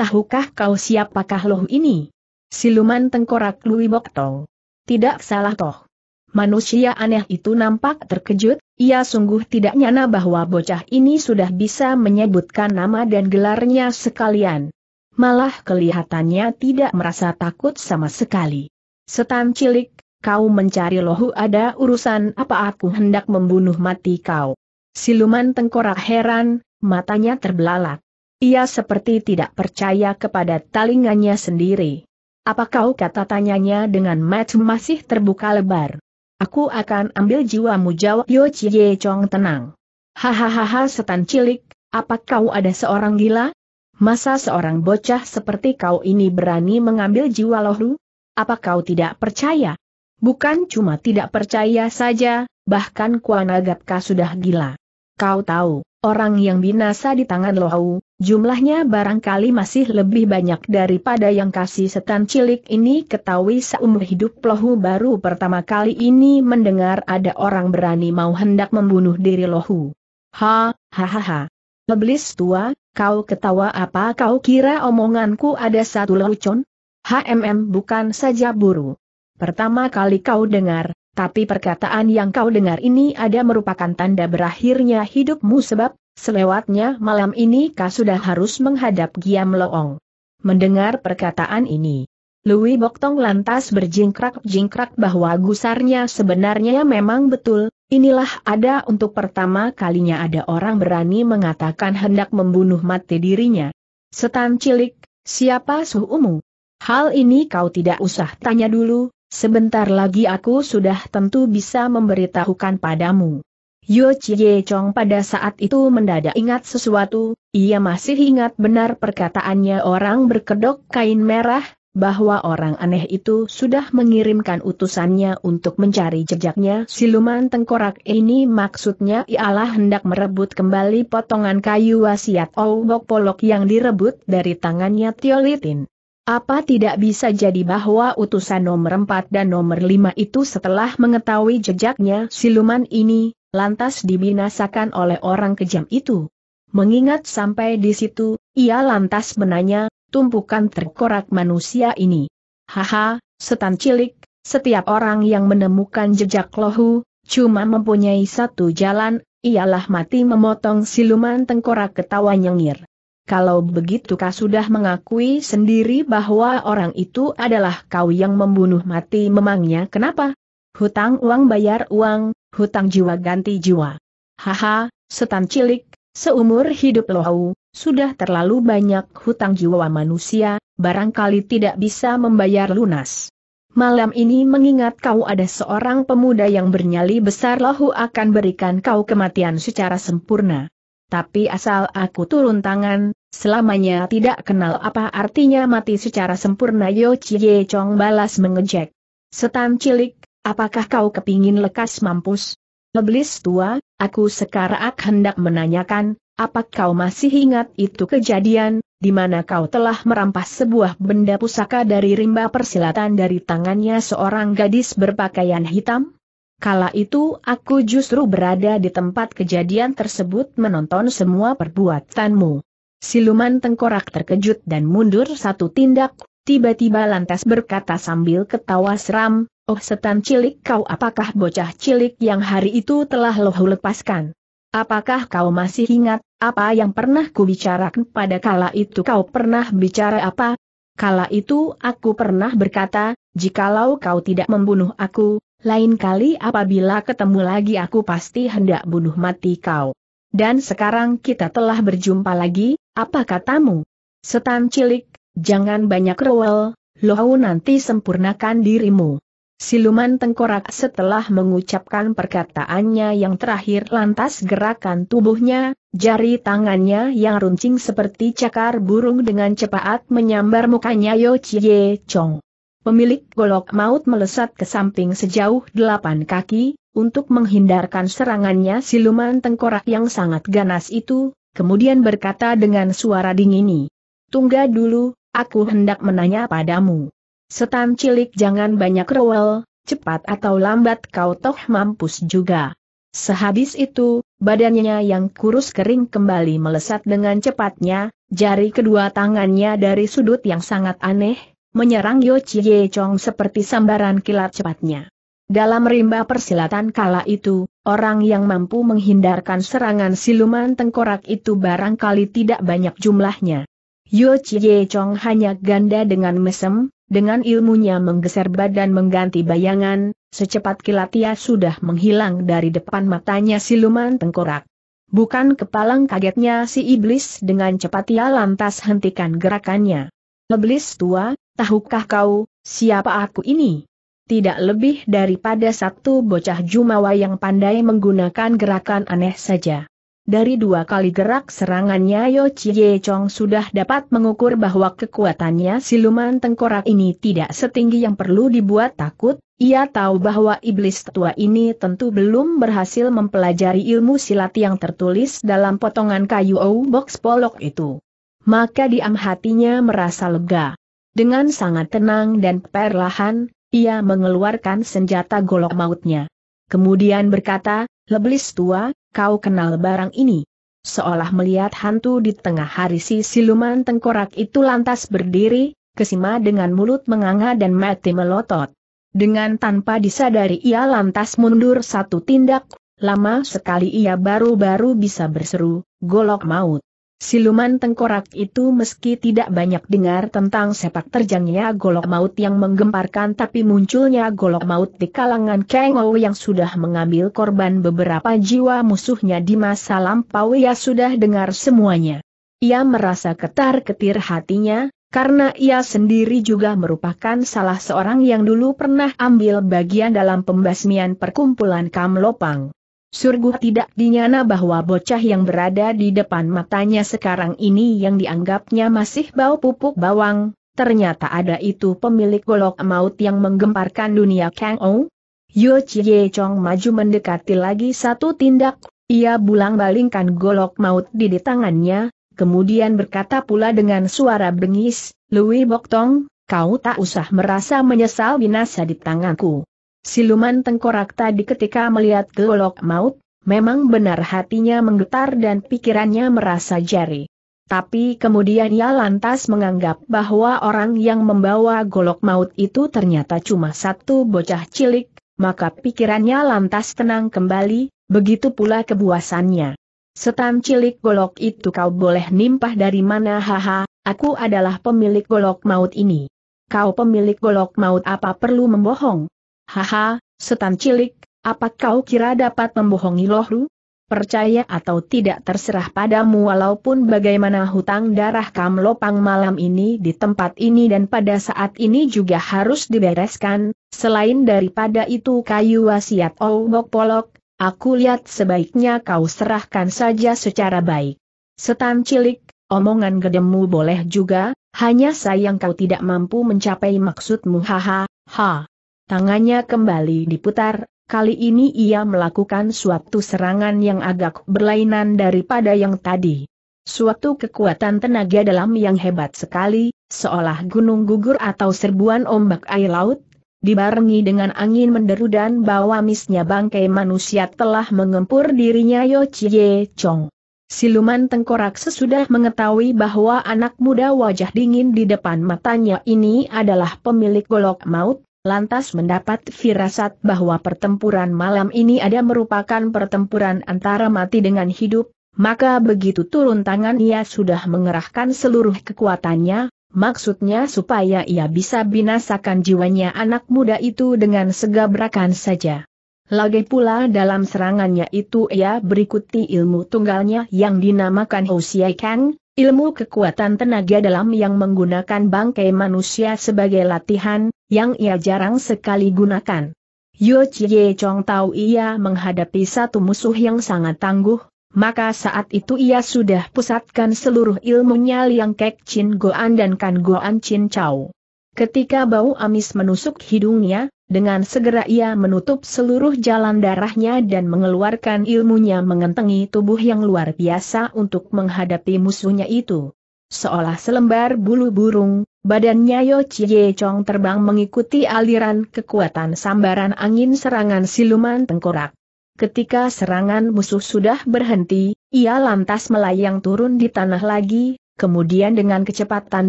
tahukah kau siapakah loh ini? Siluman tengkorak Lui Boktong. Tidak salah toh. Manusia aneh itu nampak terkejut, ia sungguh tidak nyana bahwa bocah ini sudah bisa menyebutkan nama dan gelarnya sekalian. Malah kelihatannya tidak merasa takut sama sekali. Setan cilik, kau mencari lohu ada urusan apa aku hendak membunuh mati kau. Siluman tengkorak heran, matanya terbelalak. Ia seperti tidak percaya kepada telinganya sendiri. Apa kau kata tanyanya dengan match masih terbuka lebar? Aku akan ambil jiwamu jawab Yo Chie Chong tenang. Hahaha setan cilik, apa kau ada seorang gila? Masa seorang bocah seperti kau ini berani mengambil jiwa lohu? Apa kau tidak percaya? Bukan cuma tidak percaya saja, bahkan Kuanagapka sudah gila. Kau tahu, Orang yang binasa di tangan Lohau, jumlahnya barangkali masih lebih banyak daripada yang kasih setan cilik ini ketahui seumur hidup Lohu baru pertama kali ini mendengar ada orang berani mau hendak membunuh diri Lohu. Ha, ha ha ha. Leblis tua, kau ketawa apa kau kira omonganku ada satu lelucon? HMM bukan saja buru. Pertama kali kau dengar, tapi perkataan yang kau dengar ini ada merupakan tanda berakhirnya hidupmu sebab, selewatnya malam ini kau sudah harus menghadap Giam Loong. Mendengar perkataan ini, Louis Boktong lantas berjingkrak-jingkrak bahwa gusarnya sebenarnya memang betul, inilah ada untuk pertama kalinya ada orang berani mengatakan hendak membunuh mati dirinya. Setan cilik, siapa suhumu? Hal ini kau tidak usah tanya dulu, Sebentar lagi aku sudah tentu bisa memberitahukan padamu. Yo Chie Chong pada saat itu mendadak ingat sesuatu, ia masih ingat benar perkataannya orang berkedok kain merah, bahwa orang aneh itu sudah mengirimkan utusannya untuk mencari jejaknya siluman tengkorak ini maksudnya ialah hendak merebut kembali potongan kayu wasiat Owok Polok yang direbut dari tangannya Tiolitin. Apa tidak bisa jadi bahwa utusan nomor 4 dan nomor 5 itu setelah mengetahui jejaknya siluman ini, lantas dibinasakan oleh orang kejam itu? Mengingat sampai di situ, ia lantas menanya, tumpukan terkorak manusia ini. Haha, setan cilik, setiap orang yang menemukan jejak lohu, cuma mempunyai satu jalan, ialah mati memotong siluman tengkorak ketawa nyengir kalau begitu kau sudah mengakui sendiri bahwa orang itu adalah kau yang membunuh mati memangnya kenapa? Hutang uang bayar uang, hutang jiwa ganti jiwa. Haha, setan cilik, seumur hidup lohau, sudah terlalu banyak hutang jiwa manusia, barangkali tidak bisa membayar lunas. Malam ini mengingat kau ada seorang pemuda yang bernyali besar lohu akan berikan kau kematian secara sempurna. Tapi asal aku turun tangan, Selamanya tidak kenal apa artinya mati secara sempurna Yo Chie Chong balas mengejek. Setan cilik, apakah kau kepingin lekas mampus? Leblis tua, aku sekarang hendak menanyakan, apakah kau masih ingat itu kejadian, di mana kau telah merampas sebuah benda pusaka dari rimba persilatan dari tangannya seorang gadis berpakaian hitam? Kala itu aku justru berada di tempat kejadian tersebut menonton semua perbuatanmu. Siluman tengkorak terkejut dan mundur satu tindak, tiba-tiba lantas berkata sambil ketawa seram, Oh setan cilik kau apakah bocah cilik yang hari itu telah lohu lepaskan? Apakah kau masih ingat, apa yang pernah ku bicarakan pada kala itu kau pernah bicara apa? Kala itu aku pernah berkata, jikalau kau tidak membunuh aku, lain kali apabila ketemu lagi aku pasti hendak bunuh mati kau. Dan sekarang kita telah berjumpa lagi, apa katamu? Setan cilik, jangan banyak rewel, lohau nanti sempurnakan dirimu. Siluman tengkorak setelah mengucapkan perkataannya yang terakhir lantas gerakan tubuhnya, jari tangannya yang runcing seperti cakar burung dengan cepat menyambar mukanya Yo Chie Chong. Pemilik golok maut melesat ke samping sejauh delapan kaki, untuk menghindarkan serangannya siluman tengkorak yang sangat ganas itu, kemudian berkata dengan suara dingini. Tunggu dulu, aku hendak menanya padamu. Setan cilik jangan banyak rewel, cepat atau lambat kau toh mampus juga. Sehabis itu, badannya yang kurus kering kembali melesat dengan cepatnya, jari kedua tangannya dari sudut yang sangat aneh, menyerang Yo Chie Chong seperti sambaran kilat cepatnya. Dalam rimba persilatan kala itu, orang yang mampu menghindarkan serangan siluman tengkorak itu barangkali tidak banyak jumlahnya. Yo Chie Chong hanya ganda dengan mesem, dengan ilmunya menggeser badan mengganti bayangan, secepat kilat ia sudah menghilang dari depan matanya siluman tengkorak. Bukan kepalang kagetnya si iblis dengan cepat ia lantas hentikan gerakannya. Iblis tua, tahukah kau, siapa aku ini? tidak lebih daripada satu bocah Jumawa yang pandai menggunakan gerakan aneh saja. Dari dua kali gerak serangannya Yo Chie Chong sudah dapat mengukur bahwa kekuatannya siluman tengkorak ini tidak setinggi yang perlu dibuat takut, ia tahu bahwa iblis tua ini tentu belum berhasil mempelajari ilmu silat yang tertulis dalam potongan kayu O Box Polok itu. Maka diam hatinya merasa lega. Dengan sangat tenang dan perlahan, ia mengeluarkan senjata golok mautnya. Kemudian berkata, Leblis tua, kau kenal barang ini. Seolah melihat hantu di tengah hari si siluman tengkorak itu lantas berdiri, kesima dengan mulut menganga dan mati melotot. Dengan tanpa disadari ia lantas mundur satu tindak, lama sekali ia baru-baru bisa berseru, golok maut. Siluman tengkorak itu meski tidak banyak dengar tentang sepak terjangnya golok maut yang menggemparkan tapi munculnya golok maut di kalangan Kengo yang sudah mengambil korban beberapa jiwa musuhnya di masa lampau ia sudah dengar semuanya. Ia merasa ketar-ketir hatinya, karena ia sendiri juga merupakan salah seorang yang dulu pernah ambil bagian dalam pembasmian perkumpulan Kamlopang. Surguh tidak dinyana bahwa bocah yang berada di depan matanya sekarang ini yang dianggapnya masih bau pupuk bawang, ternyata ada itu pemilik golok maut yang menggemparkan dunia Kang Ou. Yo Chie Chong maju mendekati lagi satu tindak, ia bulang balingkan golok maut di, di tangannya, kemudian berkata pula dengan suara bengis, Lui Tong, kau tak usah merasa menyesal binasa di tanganku. Siluman tengkorak tadi ketika melihat golok maut, memang benar hatinya menggetar dan pikirannya merasa jari. Tapi kemudian ia lantas menganggap bahwa orang yang membawa golok maut itu ternyata cuma satu bocah cilik, maka pikirannya lantas tenang kembali, begitu pula kebuasannya. Setan cilik golok itu kau boleh nimpah dari mana haha, aku adalah pemilik golok maut ini. Kau pemilik golok maut apa perlu membohong? Haha, setan cilik, apa kau kira dapat membohongi lohru? Percaya atau tidak terserah padamu walaupun bagaimana hutang darah Kamlopang malam ini di tempat ini dan pada saat ini juga harus dibereskan, selain daripada itu kayu wasiat obok Polok, aku lihat sebaiknya kau serahkan saja secara baik. Setan cilik, omongan gedemu boleh juga, hanya sayang kau tidak mampu mencapai maksudmu haha, ha. Tangannya kembali diputar, kali ini ia melakukan suatu serangan yang agak berlainan daripada yang tadi. Suatu kekuatan tenaga dalam yang hebat sekali, seolah gunung gugur atau serbuan ombak air laut, dibarengi dengan angin menderu dan bawa misnya bangkai manusia telah mengempur dirinya Yo Chie Chong. Siluman tengkorak sesudah mengetahui bahwa anak muda wajah dingin di depan matanya ini adalah pemilik golok maut, lantas mendapat firasat bahwa pertempuran malam ini ada merupakan pertempuran antara mati dengan hidup, maka begitu turun tangan ia sudah mengerahkan seluruh kekuatannya, maksudnya supaya ia bisa binasakan jiwanya anak muda itu dengan segabrakan saja. Lagi pula dalam serangannya itu ia berikuti ilmu tunggalnya yang dinamakan Housiai Kang, ilmu kekuatan tenaga dalam yang menggunakan bangkai manusia sebagai latihan, yang ia jarang sekali gunakan. Yu Chie Chong tahu ia menghadapi satu musuh yang sangat tangguh, maka saat itu ia sudah pusatkan seluruh ilmunya Liang Kek Chin Goan dan Kan Goan Chin Chau. Ketika bau amis menusuk hidungnya, dengan segera ia menutup seluruh jalan darahnya dan mengeluarkan ilmunya mengentengi tubuh yang luar biasa untuk menghadapi musuhnya itu. Seolah selembar bulu burung, Badannya Yo Chie Chong terbang mengikuti aliran kekuatan sambaran angin serangan siluman tengkorak. Ketika serangan musuh sudah berhenti, ia lantas melayang turun di tanah lagi, kemudian dengan kecepatan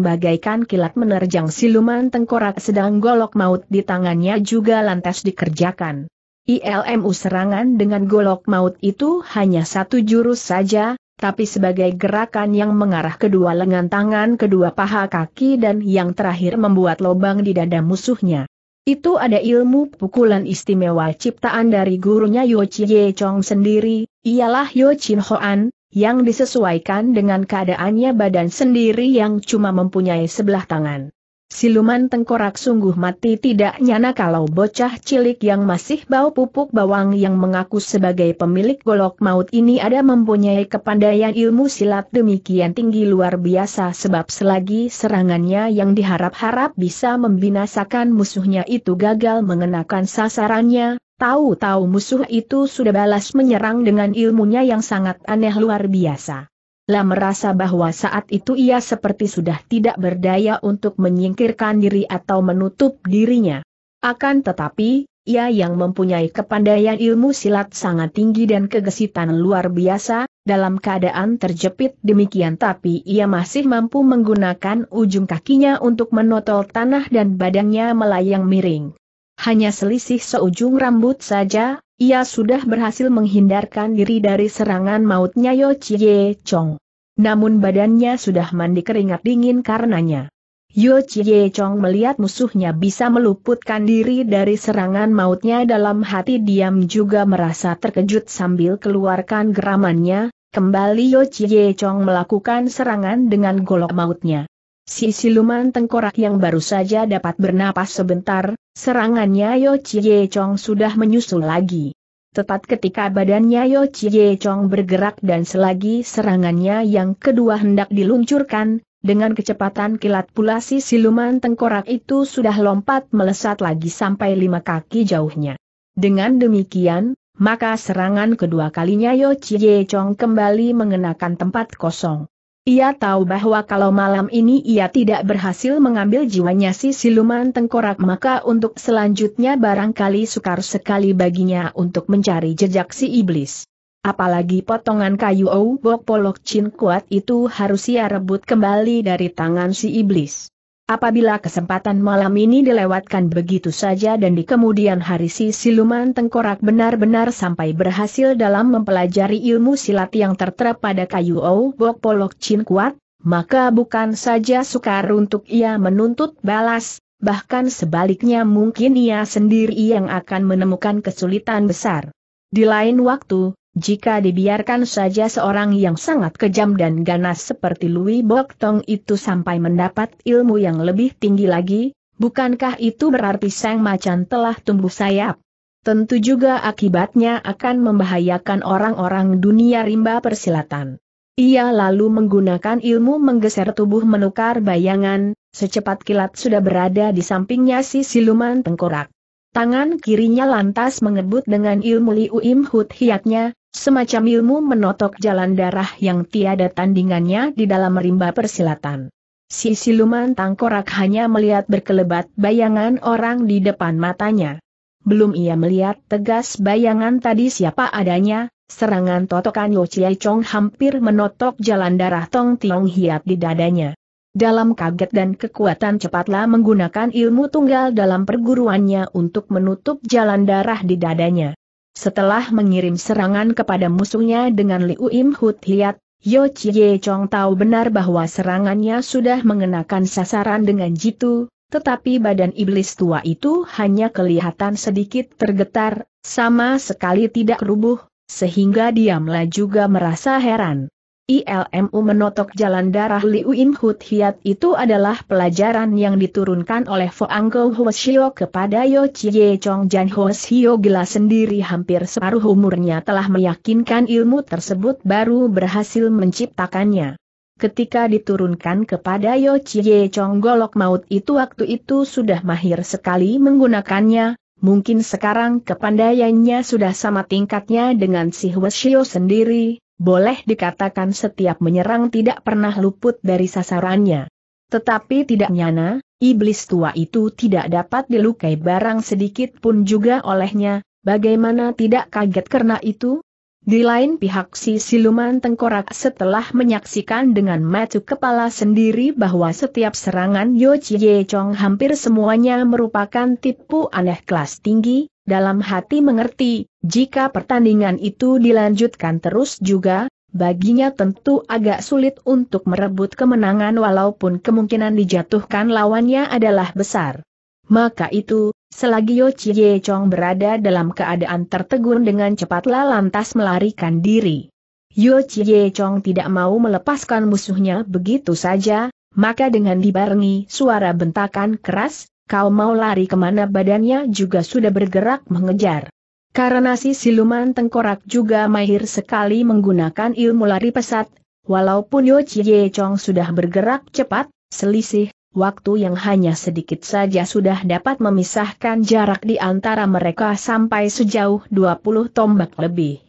bagaikan kilat menerjang siluman tengkorak sedang golok maut di tangannya juga lantas dikerjakan. ILMU serangan dengan golok maut itu hanya satu jurus saja, tapi sebagai gerakan yang mengarah kedua lengan tangan, kedua paha kaki dan yang terakhir membuat lobang di dada musuhnya. Itu ada ilmu pukulan istimewa ciptaan dari gurunya Yo Chi Ye Chong sendiri, ialah Yo Chin Hoan, yang disesuaikan dengan keadaannya badan sendiri yang cuma mempunyai sebelah tangan. Siluman tengkorak sungguh mati tidak nyana kalau bocah cilik yang masih bau pupuk bawang yang mengaku sebagai pemilik golok maut ini ada mempunyai kepandaian ilmu silat demikian tinggi luar biasa sebab selagi serangannya yang diharap-harap bisa membinasakan musuhnya itu gagal mengenakan sasarannya, tahu-tahu musuh itu sudah balas menyerang dengan ilmunya yang sangat aneh luar biasa lah merasa bahwa saat itu ia seperti sudah tidak berdaya untuk menyingkirkan diri atau menutup dirinya. Akan tetapi, ia yang mempunyai kepandaian ilmu silat sangat tinggi dan kegesitan luar biasa, dalam keadaan terjepit demikian tapi ia masih mampu menggunakan ujung kakinya untuk menotol tanah dan badannya melayang miring. Hanya selisih seujung rambut saja, ia sudah berhasil menghindarkan diri dari serangan mautnya Yo Chie Chong. Namun badannya sudah mandi keringat dingin karenanya. Yo Chie Chong melihat musuhnya bisa meluputkan diri dari serangan mautnya dalam hati diam juga merasa terkejut sambil keluarkan geramannya, kembali Yo Chie Chong melakukan serangan dengan golok mautnya. Si siluman tengkorak yang baru saja dapat bernapas sebentar, Serangannya Yo Chie Chong sudah menyusul lagi. Tepat ketika badannya Yo Chie Chong bergerak dan selagi serangannya yang kedua hendak diluncurkan, dengan kecepatan kilat pula si siluman tengkorak itu sudah lompat melesat lagi sampai lima kaki jauhnya. Dengan demikian, maka serangan kedua kalinya Yo Chie Chong kembali mengenakan tempat kosong. Ia tahu bahwa kalau malam ini ia tidak berhasil mengambil jiwanya si siluman tengkorak maka untuk selanjutnya barangkali sukar sekali baginya untuk mencari jejak si iblis. Apalagi potongan kayu Bok polok cin kuat itu harus ia rebut kembali dari tangan si iblis. Apabila kesempatan malam ini dilewatkan begitu saja dan di kemudian hari si siluman tengkorak benar-benar sampai berhasil dalam mempelajari ilmu silat yang tertera pada kayu O Bok Polok cin Kuat, maka bukan saja sukar untuk ia menuntut balas, bahkan sebaliknya mungkin ia sendiri yang akan menemukan kesulitan besar. Di lain waktu, jika dibiarkan saja seorang yang sangat kejam dan ganas seperti Louis Boktong itu sampai mendapat ilmu yang lebih tinggi lagi, bukankah itu berarti sang macan telah tumbuh sayap? Tentu juga akibatnya akan membahayakan orang-orang dunia rimba persilatan. Ia lalu menggunakan ilmu menggeser tubuh menukar bayangan, secepat kilat sudah berada di sampingnya si siluman tengkorak. Tangan kirinya lantas mengebut dengan ilmu Liu Im Hut hiatnya, Semacam ilmu menotok jalan darah yang tiada tandingannya di dalam rimba persilatan. Si siluman tangkorak hanya melihat berkelebat bayangan orang di depan matanya. Belum ia melihat tegas bayangan tadi siapa adanya, serangan totokan Yo Chie Chong hampir menotok jalan darah Tong Tiong Hiat di dadanya. Dalam kaget dan kekuatan cepatlah menggunakan ilmu tunggal dalam perguruannya untuk menutup jalan darah di dadanya. Setelah mengirim serangan kepada musuhnya dengan Liu Im Hut Hiat, Yo Chie Chong tahu benar bahwa serangannya sudah mengenakan sasaran dengan jitu, tetapi badan iblis tua itu hanya kelihatan sedikit tergetar, sama sekali tidak rubuh, sehingga dia juga merasa heran. ILMU menotok jalan darah Liu In Hut Hiat itu adalah pelajaran yang diturunkan oleh Foang Go Shio kepada Yo Chie Chong Jan Shio Gila sendiri hampir separuh umurnya telah meyakinkan ilmu tersebut baru berhasil menciptakannya. Ketika diturunkan kepada Yo Chie Chong Golok Maut itu waktu itu sudah mahir sekali menggunakannya, mungkin sekarang kepandaiannya sudah sama tingkatnya dengan si Hweshio sendiri, boleh dikatakan setiap menyerang tidak pernah luput dari sasarannya. Tetapi tidak nyana, iblis tua itu tidak dapat dilukai barang sedikit pun juga olehnya, bagaimana tidak kaget karena itu? Di lain pihak si siluman tengkorak setelah menyaksikan dengan mata kepala sendiri bahwa setiap serangan Yo Chie Chong hampir semuanya merupakan tipu aneh kelas tinggi, dalam hati mengerti, jika pertandingan itu dilanjutkan terus juga, baginya tentu agak sulit untuk merebut kemenangan walaupun kemungkinan dijatuhkan lawannya adalah besar. Maka itu, selagi Yo Chie Chong berada dalam keadaan tertegun dengan cepatlah lantas melarikan diri. Yo Chie Chong tidak mau melepaskan musuhnya begitu saja, maka dengan dibarengi suara bentakan keras, Kau mau lari kemana badannya juga sudah bergerak mengejar. Karena si siluman tengkorak juga mahir sekali menggunakan ilmu lari pesat, walaupun Yo Chie Chong sudah bergerak cepat, selisih, waktu yang hanya sedikit saja sudah dapat memisahkan jarak di antara mereka sampai sejauh 20 tombak lebih.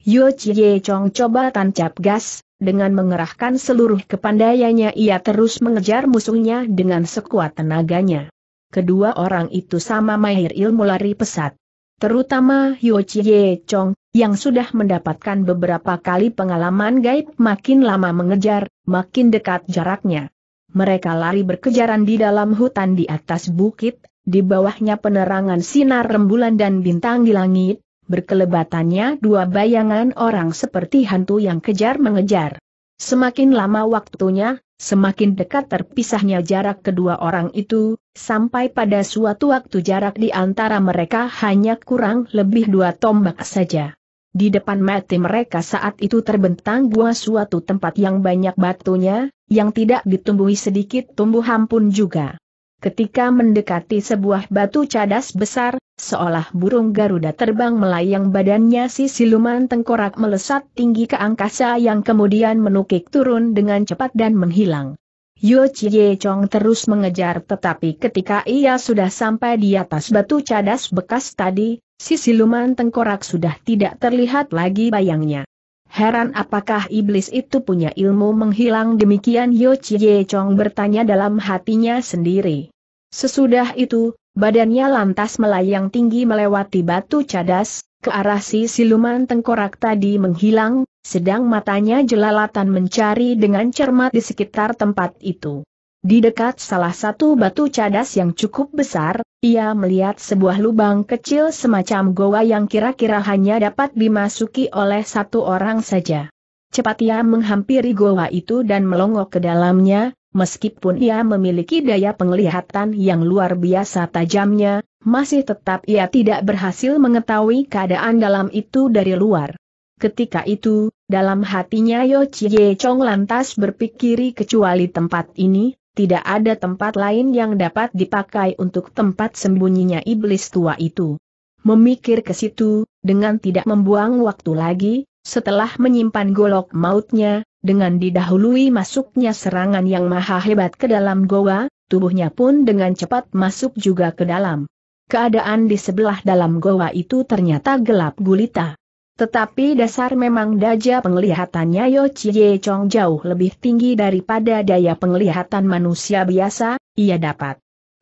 Yo Chie Chong coba tancap gas, dengan mengerahkan seluruh kepandaiannya ia terus mengejar musuhnya dengan sekuat tenaganya kedua orang itu sama mahir ilmu lari pesat. Terutama Hyo Chie Chong, yang sudah mendapatkan beberapa kali pengalaman gaib makin lama mengejar, makin dekat jaraknya. Mereka lari berkejaran di dalam hutan di atas bukit, di bawahnya penerangan sinar rembulan dan bintang di langit, berkelebatannya dua bayangan orang seperti hantu yang kejar-mengejar. Semakin lama waktunya, Semakin dekat terpisahnya jarak kedua orang itu, sampai pada suatu waktu jarak di antara mereka hanya kurang lebih dua tombak saja. Di depan mati mereka saat itu terbentang buah suatu tempat yang banyak batunya, yang tidak ditumbuhi sedikit tumbuhan pun juga. Ketika mendekati sebuah batu cadas besar, Seolah burung Garuda terbang melayang badannya si siluman tengkorak melesat tinggi ke angkasa yang kemudian menukik turun dengan cepat dan menghilang. Yo Chie Chong terus mengejar tetapi ketika ia sudah sampai di atas batu cadas bekas tadi, si siluman tengkorak sudah tidak terlihat lagi bayangnya. Heran apakah iblis itu punya ilmu menghilang demikian Yo Chie Chong bertanya dalam hatinya sendiri. Sesudah itu, Badannya lantas melayang tinggi melewati batu cadas, ke arah si siluman tengkorak tadi menghilang, sedang matanya jelalatan mencari dengan cermat di sekitar tempat itu. Di dekat salah satu batu cadas yang cukup besar, ia melihat sebuah lubang kecil semacam goa yang kira-kira hanya dapat dimasuki oleh satu orang saja. Cepat ia menghampiri goa itu dan melongok ke dalamnya, Meskipun ia memiliki daya penglihatan yang luar biasa tajamnya, masih tetap ia tidak berhasil mengetahui keadaan dalam itu dari luar. Ketika itu, dalam hatinya Yo Chie Chong lantas berpikiri kecuali tempat ini, tidak ada tempat lain yang dapat dipakai untuk tempat sembunyinya iblis tua itu. Memikir ke situ, dengan tidak membuang waktu lagi, setelah menyimpan golok mautnya, dengan didahului masuknya serangan yang maha hebat ke dalam goa, tubuhnya pun dengan cepat masuk juga ke dalam. Keadaan di sebelah dalam goa itu ternyata gelap gulita. Tetapi dasar memang daya penglihatannya Yo Chie Chong jauh lebih tinggi daripada daya penglihatan manusia biasa, ia dapat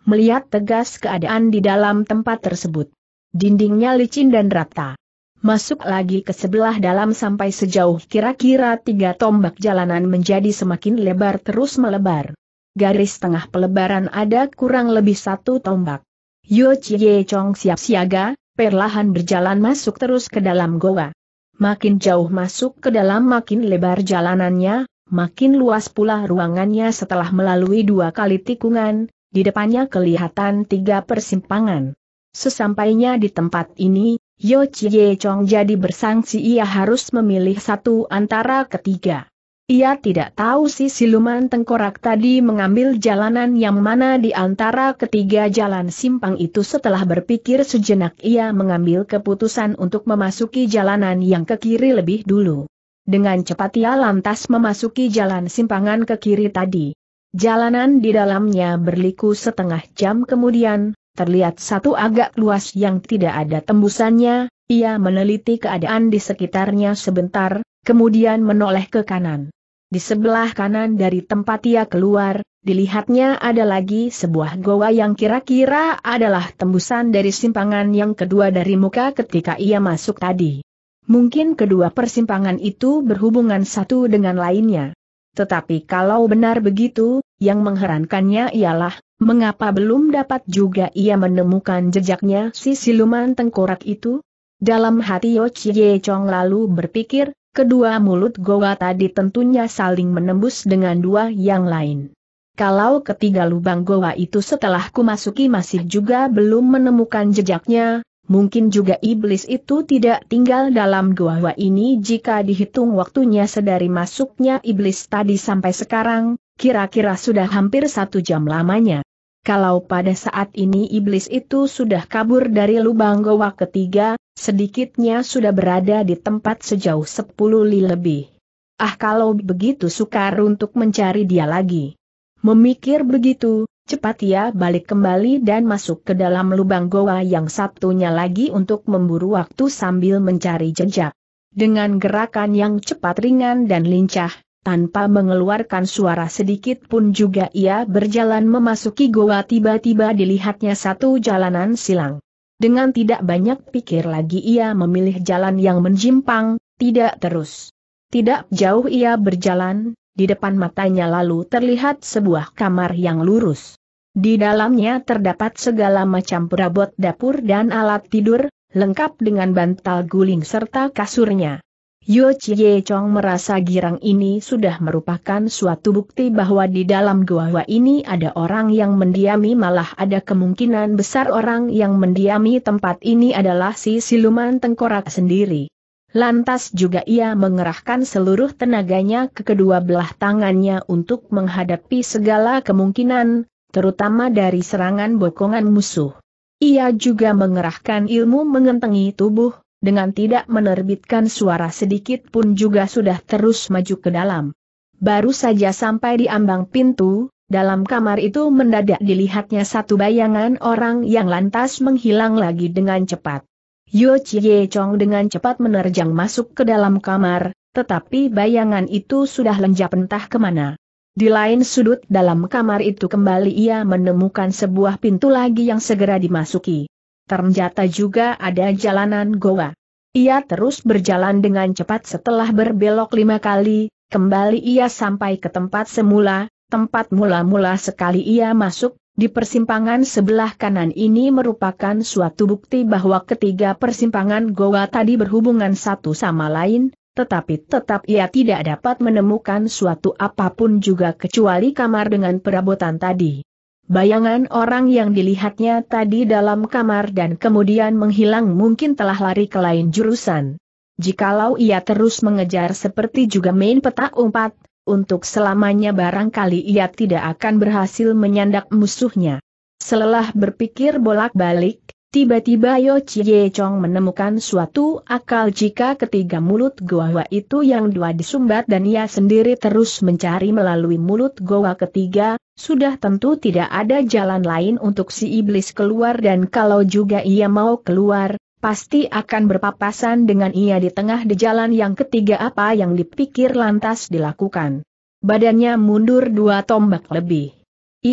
melihat tegas keadaan di dalam tempat tersebut. Dindingnya licin dan rata masuk lagi ke sebelah dalam sampai sejauh kira-kira tiga tombak jalanan menjadi semakin lebar terus melebar. Garis tengah pelebaran ada kurang lebih satu tombak. Yo Chie Chong siap siaga, perlahan berjalan masuk terus ke dalam goa. Makin jauh masuk ke dalam makin lebar jalanannya, makin luas pula ruangannya setelah melalui dua kali tikungan, di depannya kelihatan tiga persimpangan. Sesampainya di tempat ini, Yo Chie Chong jadi bersangsi ia harus memilih satu antara ketiga. Ia tidak tahu si siluman tengkorak tadi mengambil jalanan yang mana di antara ketiga jalan simpang itu setelah berpikir sejenak ia mengambil keputusan untuk memasuki jalanan yang ke kiri lebih dulu. Dengan cepat ia lantas memasuki jalan simpangan ke kiri tadi. Jalanan di dalamnya berliku setengah jam kemudian, terlihat satu agak luas yang tidak ada tembusannya, ia meneliti keadaan di sekitarnya sebentar, kemudian menoleh ke kanan. Di sebelah kanan dari tempat ia keluar, dilihatnya ada lagi sebuah goa yang kira-kira adalah tembusan dari simpangan yang kedua dari muka ketika ia masuk tadi. Mungkin kedua persimpangan itu berhubungan satu dengan lainnya. Tetapi kalau benar begitu, yang mengherankannya ialah, mengapa belum dapat juga ia menemukan jejaknya si siluman tengkorak itu? Dalam hati Yo Chie Chong lalu berpikir, kedua mulut Goa tadi tentunya saling menembus dengan dua yang lain. Kalau ketiga lubang Goa itu setelah kumasuki masih juga belum menemukan jejaknya, Mungkin juga iblis itu tidak tinggal dalam gua ini jika dihitung waktunya sedari masuknya iblis tadi sampai sekarang, kira-kira sudah hampir satu jam lamanya. Kalau pada saat ini iblis itu sudah kabur dari lubang goa ketiga, sedikitnya sudah berada di tempat sejauh sepuluh li lebih. Ah kalau begitu sukar untuk mencari dia lagi. Memikir begitu, Cepat ia ya, balik kembali dan masuk ke dalam lubang goa yang satunya lagi untuk memburu waktu sambil mencari jejak. Dengan gerakan yang cepat ringan dan lincah, tanpa mengeluarkan suara sedikit pun juga ia berjalan memasuki goa tiba-tiba dilihatnya satu jalanan silang. Dengan tidak banyak pikir lagi ia memilih jalan yang menjimpang, tidak terus. Tidak jauh ia berjalan, di depan matanya lalu terlihat sebuah kamar yang lurus. Di dalamnya terdapat segala macam perabot dapur dan alat tidur, lengkap dengan bantal guling serta kasurnya. Yo Chie Chong merasa girang ini sudah merupakan suatu bukti bahwa di dalam gua gua ini ada orang yang mendiami malah ada kemungkinan besar orang yang mendiami tempat ini adalah si siluman tengkorak sendiri. Lantas juga ia mengerahkan seluruh tenaganya ke kedua belah tangannya untuk menghadapi segala kemungkinan, terutama dari serangan bokongan musuh. Ia juga mengerahkan ilmu mengentengi tubuh, dengan tidak menerbitkan suara sedikit pun juga sudah terus maju ke dalam. Baru saja sampai di ambang pintu, dalam kamar itu mendadak dilihatnya satu bayangan orang yang lantas menghilang lagi dengan cepat. Yo Chie Chong dengan cepat menerjang masuk ke dalam kamar, tetapi bayangan itu sudah lenjap entah kemana. Di lain sudut dalam kamar itu kembali ia menemukan sebuah pintu lagi yang segera dimasuki. Ternyata juga ada jalanan goa. Ia terus berjalan dengan cepat setelah berbelok lima kali, kembali ia sampai ke tempat semula, tempat mula-mula sekali ia masuk, di persimpangan sebelah kanan ini merupakan suatu bukti bahwa ketiga persimpangan goa tadi berhubungan satu sama lain, tetapi tetap ia tidak dapat menemukan suatu apapun juga kecuali kamar dengan perabotan tadi. Bayangan orang yang dilihatnya tadi dalam kamar dan kemudian menghilang mungkin telah lari ke lain jurusan. Jikalau ia terus mengejar seperti juga main petak umpat, untuk selamanya barangkali ia tidak akan berhasil menyandak musuhnya. Selelah berpikir bolak-balik, Tiba-tiba Yo Chie Chong menemukan suatu akal jika ketiga mulut goa itu yang dua disumbat dan ia sendiri terus mencari melalui mulut goa ketiga, sudah tentu tidak ada jalan lain untuk si iblis keluar dan kalau juga ia mau keluar, pasti akan berpapasan dengan ia di tengah di jalan yang ketiga apa yang dipikir lantas dilakukan. Badannya mundur dua tombak lebih.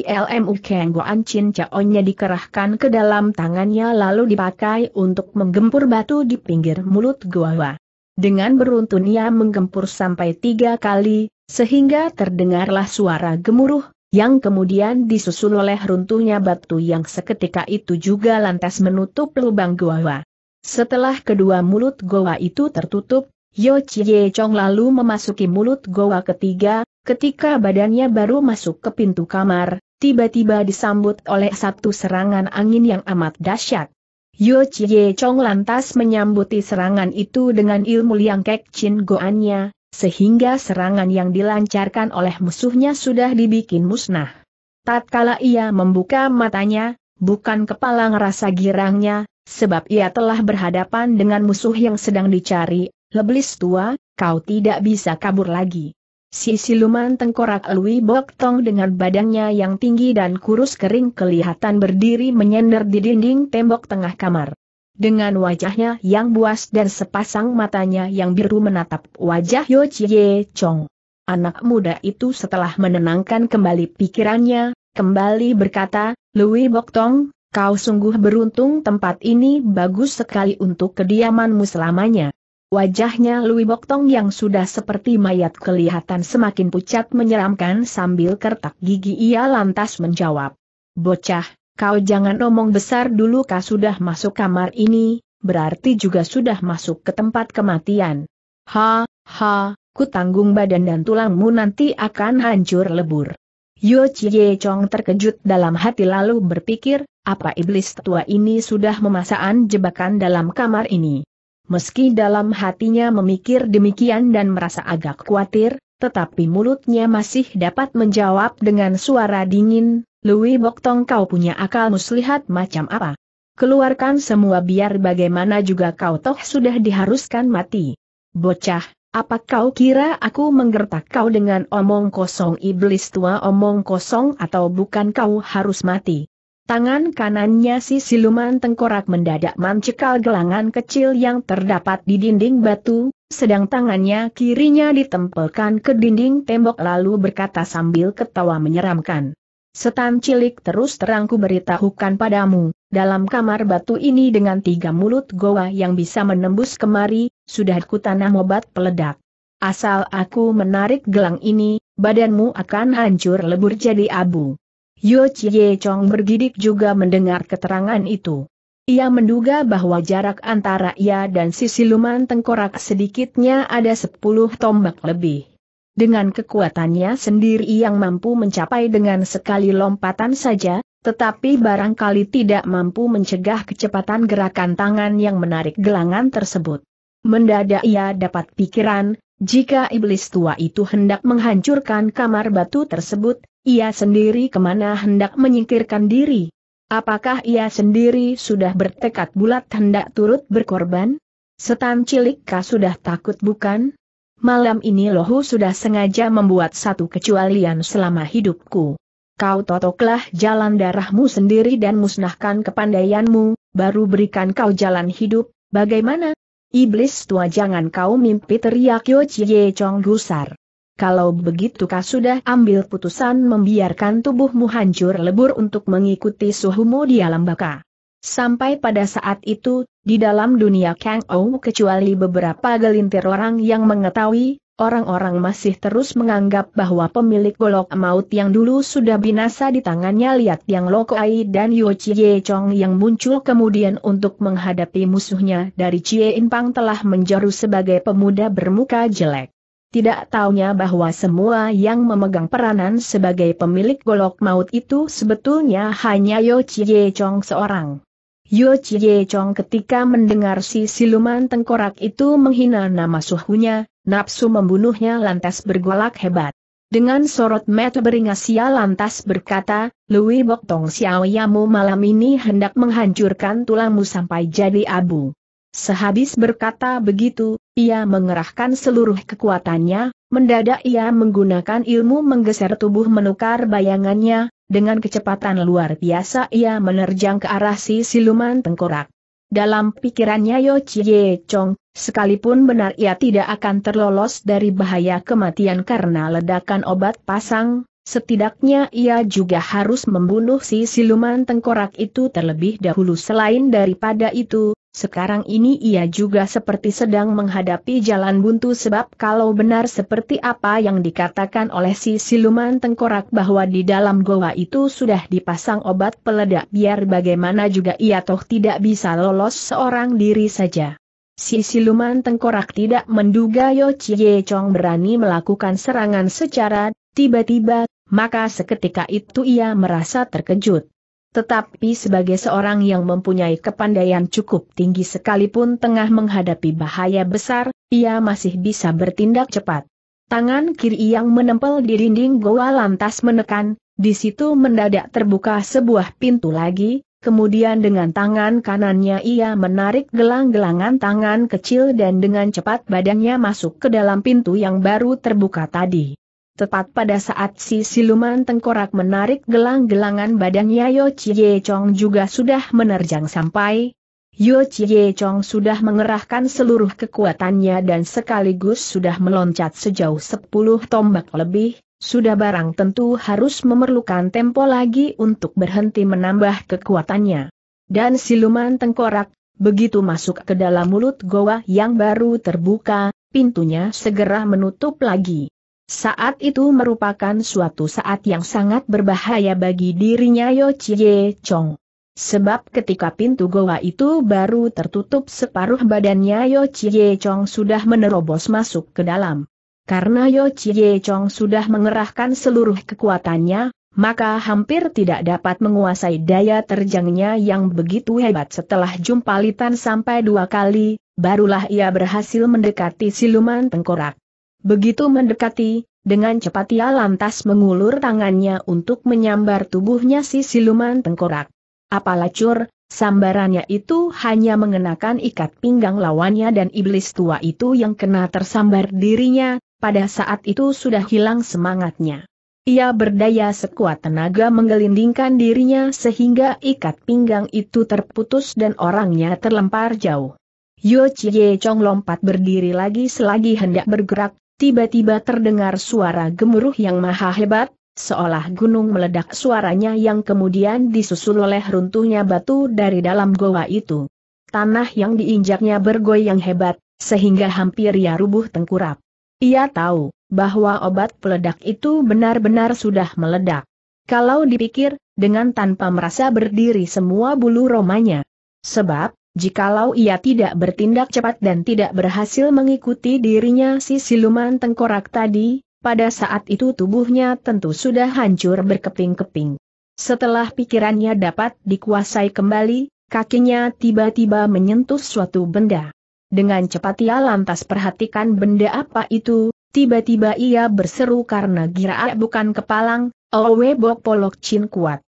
ILMU Goan Chin Chaonya dikerahkan ke dalam tangannya lalu dipakai untuk menggempur batu di pinggir mulut goa. Dengan beruntun ia menggempur sampai tiga kali, sehingga terdengarlah suara gemuruh, yang kemudian disusul oleh runtuhnya batu yang seketika itu juga lantas menutup lubang goa. Setelah kedua mulut goa itu tertutup, Yo Chie Chong lalu memasuki mulut goa ketiga, ketika badannya baru masuk ke pintu kamar, tiba-tiba disambut oleh satu serangan angin yang amat dahsyat. Yo Chie Chong lantas menyambuti serangan itu dengan ilmu yang chin goannya, sehingga serangan yang dilancarkan oleh musuhnya sudah dibikin musnah. Tatkala ia membuka matanya, bukan kepala ngerasa girangnya, sebab ia telah berhadapan dengan musuh yang sedang dicari, leblis tua, kau tidak bisa kabur lagi. Si siluman tengkorak Lui Bok Tong dengan badannya yang tinggi dan kurus kering kelihatan berdiri menyender di dinding tembok tengah kamar. Dengan wajahnya yang buas dan sepasang matanya yang biru menatap wajah Yo Chie Chong. Anak muda itu setelah menenangkan kembali pikirannya, kembali berkata, Lui Bok Tong, kau sungguh beruntung tempat ini bagus sekali untuk kediamanmu selamanya. Wajahnya Louis Boktong yang sudah seperti mayat kelihatan semakin pucat menyeramkan sambil kertak gigi ia lantas menjawab. Bocah, kau jangan omong besar dulu kau sudah masuk kamar ini, berarti juga sudah masuk ke tempat kematian. Ha, ha, ku tanggung badan dan tulangmu nanti akan hancur lebur. Yo Chie Chong terkejut dalam hati lalu berpikir, apa iblis tua ini sudah memasaan jebakan dalam kamar ini. Meski dalam hatinya memikir demikian dan merasa agak khawatir, tetapi mulutnya masih dapat menjawab dengan suara dingin, Louis Boktong kau punya akal muslihat macam apa? Keluarkan semua biar bagaimana juga kau toh sudah diharuskan mati. Bocah, apa kau kira aku menggertak kau dengan omong kosong iblis tua omong kosong atau bukan kau harus mati? Tangan kanannya si siluman tengkorak mendadak mencekal gelangan kecil yang terdapat di dinding batu, sedang tangannya kirinya ditempelkan ke dinding tembok lalu berkata sambil ketawa menyeramkan. Setan cilik terus terangku beritahukan padamu, dalam kamar batu ini dengan tiga mulut goa yang bisa menembus kemari, sudah ku tanam obat peledak. Asal aku menarik gelang ini, badanmu akan hancur lebur jadi abu. Yo Chie Chong bergidik juga mendengar keterangan itu. Ia menduga bahwa jarak antara ia dan si siluman tengkorak sedikitnya ada sepuluh tombak lebih. Dengan kekuatannya sendiri yang mampu mencapai dengan sekali lompatan saja, tetapi barangkali tidak mampu mencegah kecepatan gerakan tangan yang menarik gelangan tersebut. Mendadak ia dapat pikiran, jika iblis tua itu hendak menghancurkan kamar batu tersebut, ia sendiri kemana hendak menyingkirkan diri? Apakah ia sendiri sudah bertekad bulat hendak turut berkorban? Setan cilik kah sudah takut bukan? Malam ini lohu sudah sengaja membuat satu kecualian selama hidupku. Kau totoklah jalan darahmu sendiri dan musnahkan kepandaianmu, baru berikan kau jalan hidup, bagaimana? Iblis tua jangan kau mimpi teriak Yo Chie Chong gusar. Kalau begitu kau sudah ambil putusan membiarkan tubuhmu hancur lebur untuk mengikuti suhumu di alam baka. Sampai pada saat itu, di dalam dunia Kang Ou kecuali beberapa gelintir orang yang mengetahui, orang-orang masih terus menganggap bahwa pemilik golok maut yang dulu sudah binasa di tangannya lihat Yang Lokai dan Yo Chie Chong yang muncul kemudian untuk menghadapi musuhnya dari Chie Pang telah menjeru sebagai pemuda bermuka jelek tidak taunya bahwa semua yang memegang peranan sebagai pemilik golok maut itu sebetulnya hanya Yo Chie Chong seorang. Yo Chie Chong ketika mendengar si siluman tengkorak itu menghina nama suhunya, nafsu membunuhnya lantas bergolak hebat. Dengan sorot mata beringas ia lantas berkata, Lui Bok Tong Xiao Yamu malam ini hendak menghancurkan tulangmu sampai jadi abu. Sehabis berkata begitu, ia mengerahkan seluruh kekuatannya, mendadak ia menggunakan ilmu menggeser tubuh menukar bayangannya, dengan kecepatan luar biasa ia menerjang ke arah si siluman tengkorak. Dalam pikirannya Yo Chie Chong, sekalipun benar ia tidak akan terlolos dari bahaya kematian karena ledakan obat pasang, setidaknya ia juga harus membunuh si siluman tengkorak itu terlebih dahulu selain daripada itu, sekarang ini ia juga seperti sedang menghadapi jalan buntu sebab kalau benar seperti apa yang dikatakan oleh si siluman tengkorak bahwa di dalam goa itu sudah dipasang obat peledak biar bagaimana juga ia toh tidak bisa lolos seorang diri saja. Si siluman tengkorak tidak menduga Yo Chie Chong berani melakukan serangan secara tiba-tiba, maka seketika itu ia merasa terkejut. Tetapi sebagai seorang yang mempunyai kepandaian cukup tinggi sekalipun tengah menghadapi bahaya besar, ia masih bisa bertindak cepat. Tangan kiri yang menempel di dinding goa lantas menekan, di situ mendadak terbuka sebuah pintu lagi, kemudian dengan tangan kanannya ia menarik gelang-gelangan tangan kecil dan dengan cepat badannya masuk ke dalam pintu yang baru terbuka tadi. Tepat pada saat si siluman tengkorak menarik gelang-gelangan badannya Yo Chie Chong juga sudah menerjang sampai. Yo Chie Chong sudah mengerahkan seluruh kekuatannya dan sekaligus sudah meloncat sejauh 10 tombak lebih, sudah barang tentu harus memerlukan tempo lagi untuk berhenti menambah kekuatannya. Dan siluman tengkorak, begitu masuk ke dalam mulut goa yang baru terbuka, pintunya segera menutup lagi. Saat itu merupakan suatu saat yang sangat berbahaya bagi dirinya Yo Chie Chong. Sebab ketika pintu goa itu baru tertutup separuh badannya Yo Chie Chong sudah menerobos masuk ke dalam. Karena Yo Chie Chong sudah mengerahkan seluruh kekuatannya, maka hampir tidak dapat menguasai daya terjangnya yang begitu hebat setelah jumpalitan sampai dua kali, barulah ia berhasil mendekati siluman tengkorak. Begitu mendekati, dengan cepat ia lantas mengulur tangannya untuk menyambar tubuhnya si siluman tengkorak. Apalah cur, sambarannya itu hanya mengenakan ikat pinggang lawannya dan iblis tua itu yang kena tersambar dirinya, pada saat itu sudah hilang semangatnya. Ia berdaya sekuat tenaga menggelindingkan dirinya sehingga ikat pinggang itu terputus dan orangnya terlempar jauh. Yo Chie Chong lompat berdiri lagi selagi hendak bergerak, Tiba-tiba terdengar suara gemuruh yang maha hebat, seolah gunung meledak suaranya yang kemudian disusul oleh runtuhnya batu dari dalam goa itu. Tanah yang diinjaknya bergoyang hebat, sehingga hampir ia rubuh tengkurap. Ia tahu bahwa obat peledak itu benar-benar sudah meledak. Kalau dipikir, dengan tanpa merasa berdiri semua bulu romanya. Sebab, Jikalau ia tidak bertindak cepat dan tidak berhasil mengikuti dirinya si siluman tengkorak tadi, pada saat itu tubuhnya tentu sudah hancur berkeping-keping. Setelah pikirannya dapat dikuasai kembali, kakinya tiba-tiba menyentuh suatu benda. Dengan cepat ia lantas perhatikan benda apa itu, tiba-tiba ia berseru karena gira bukan kepalang, Owe Bok Polok Chin kuat.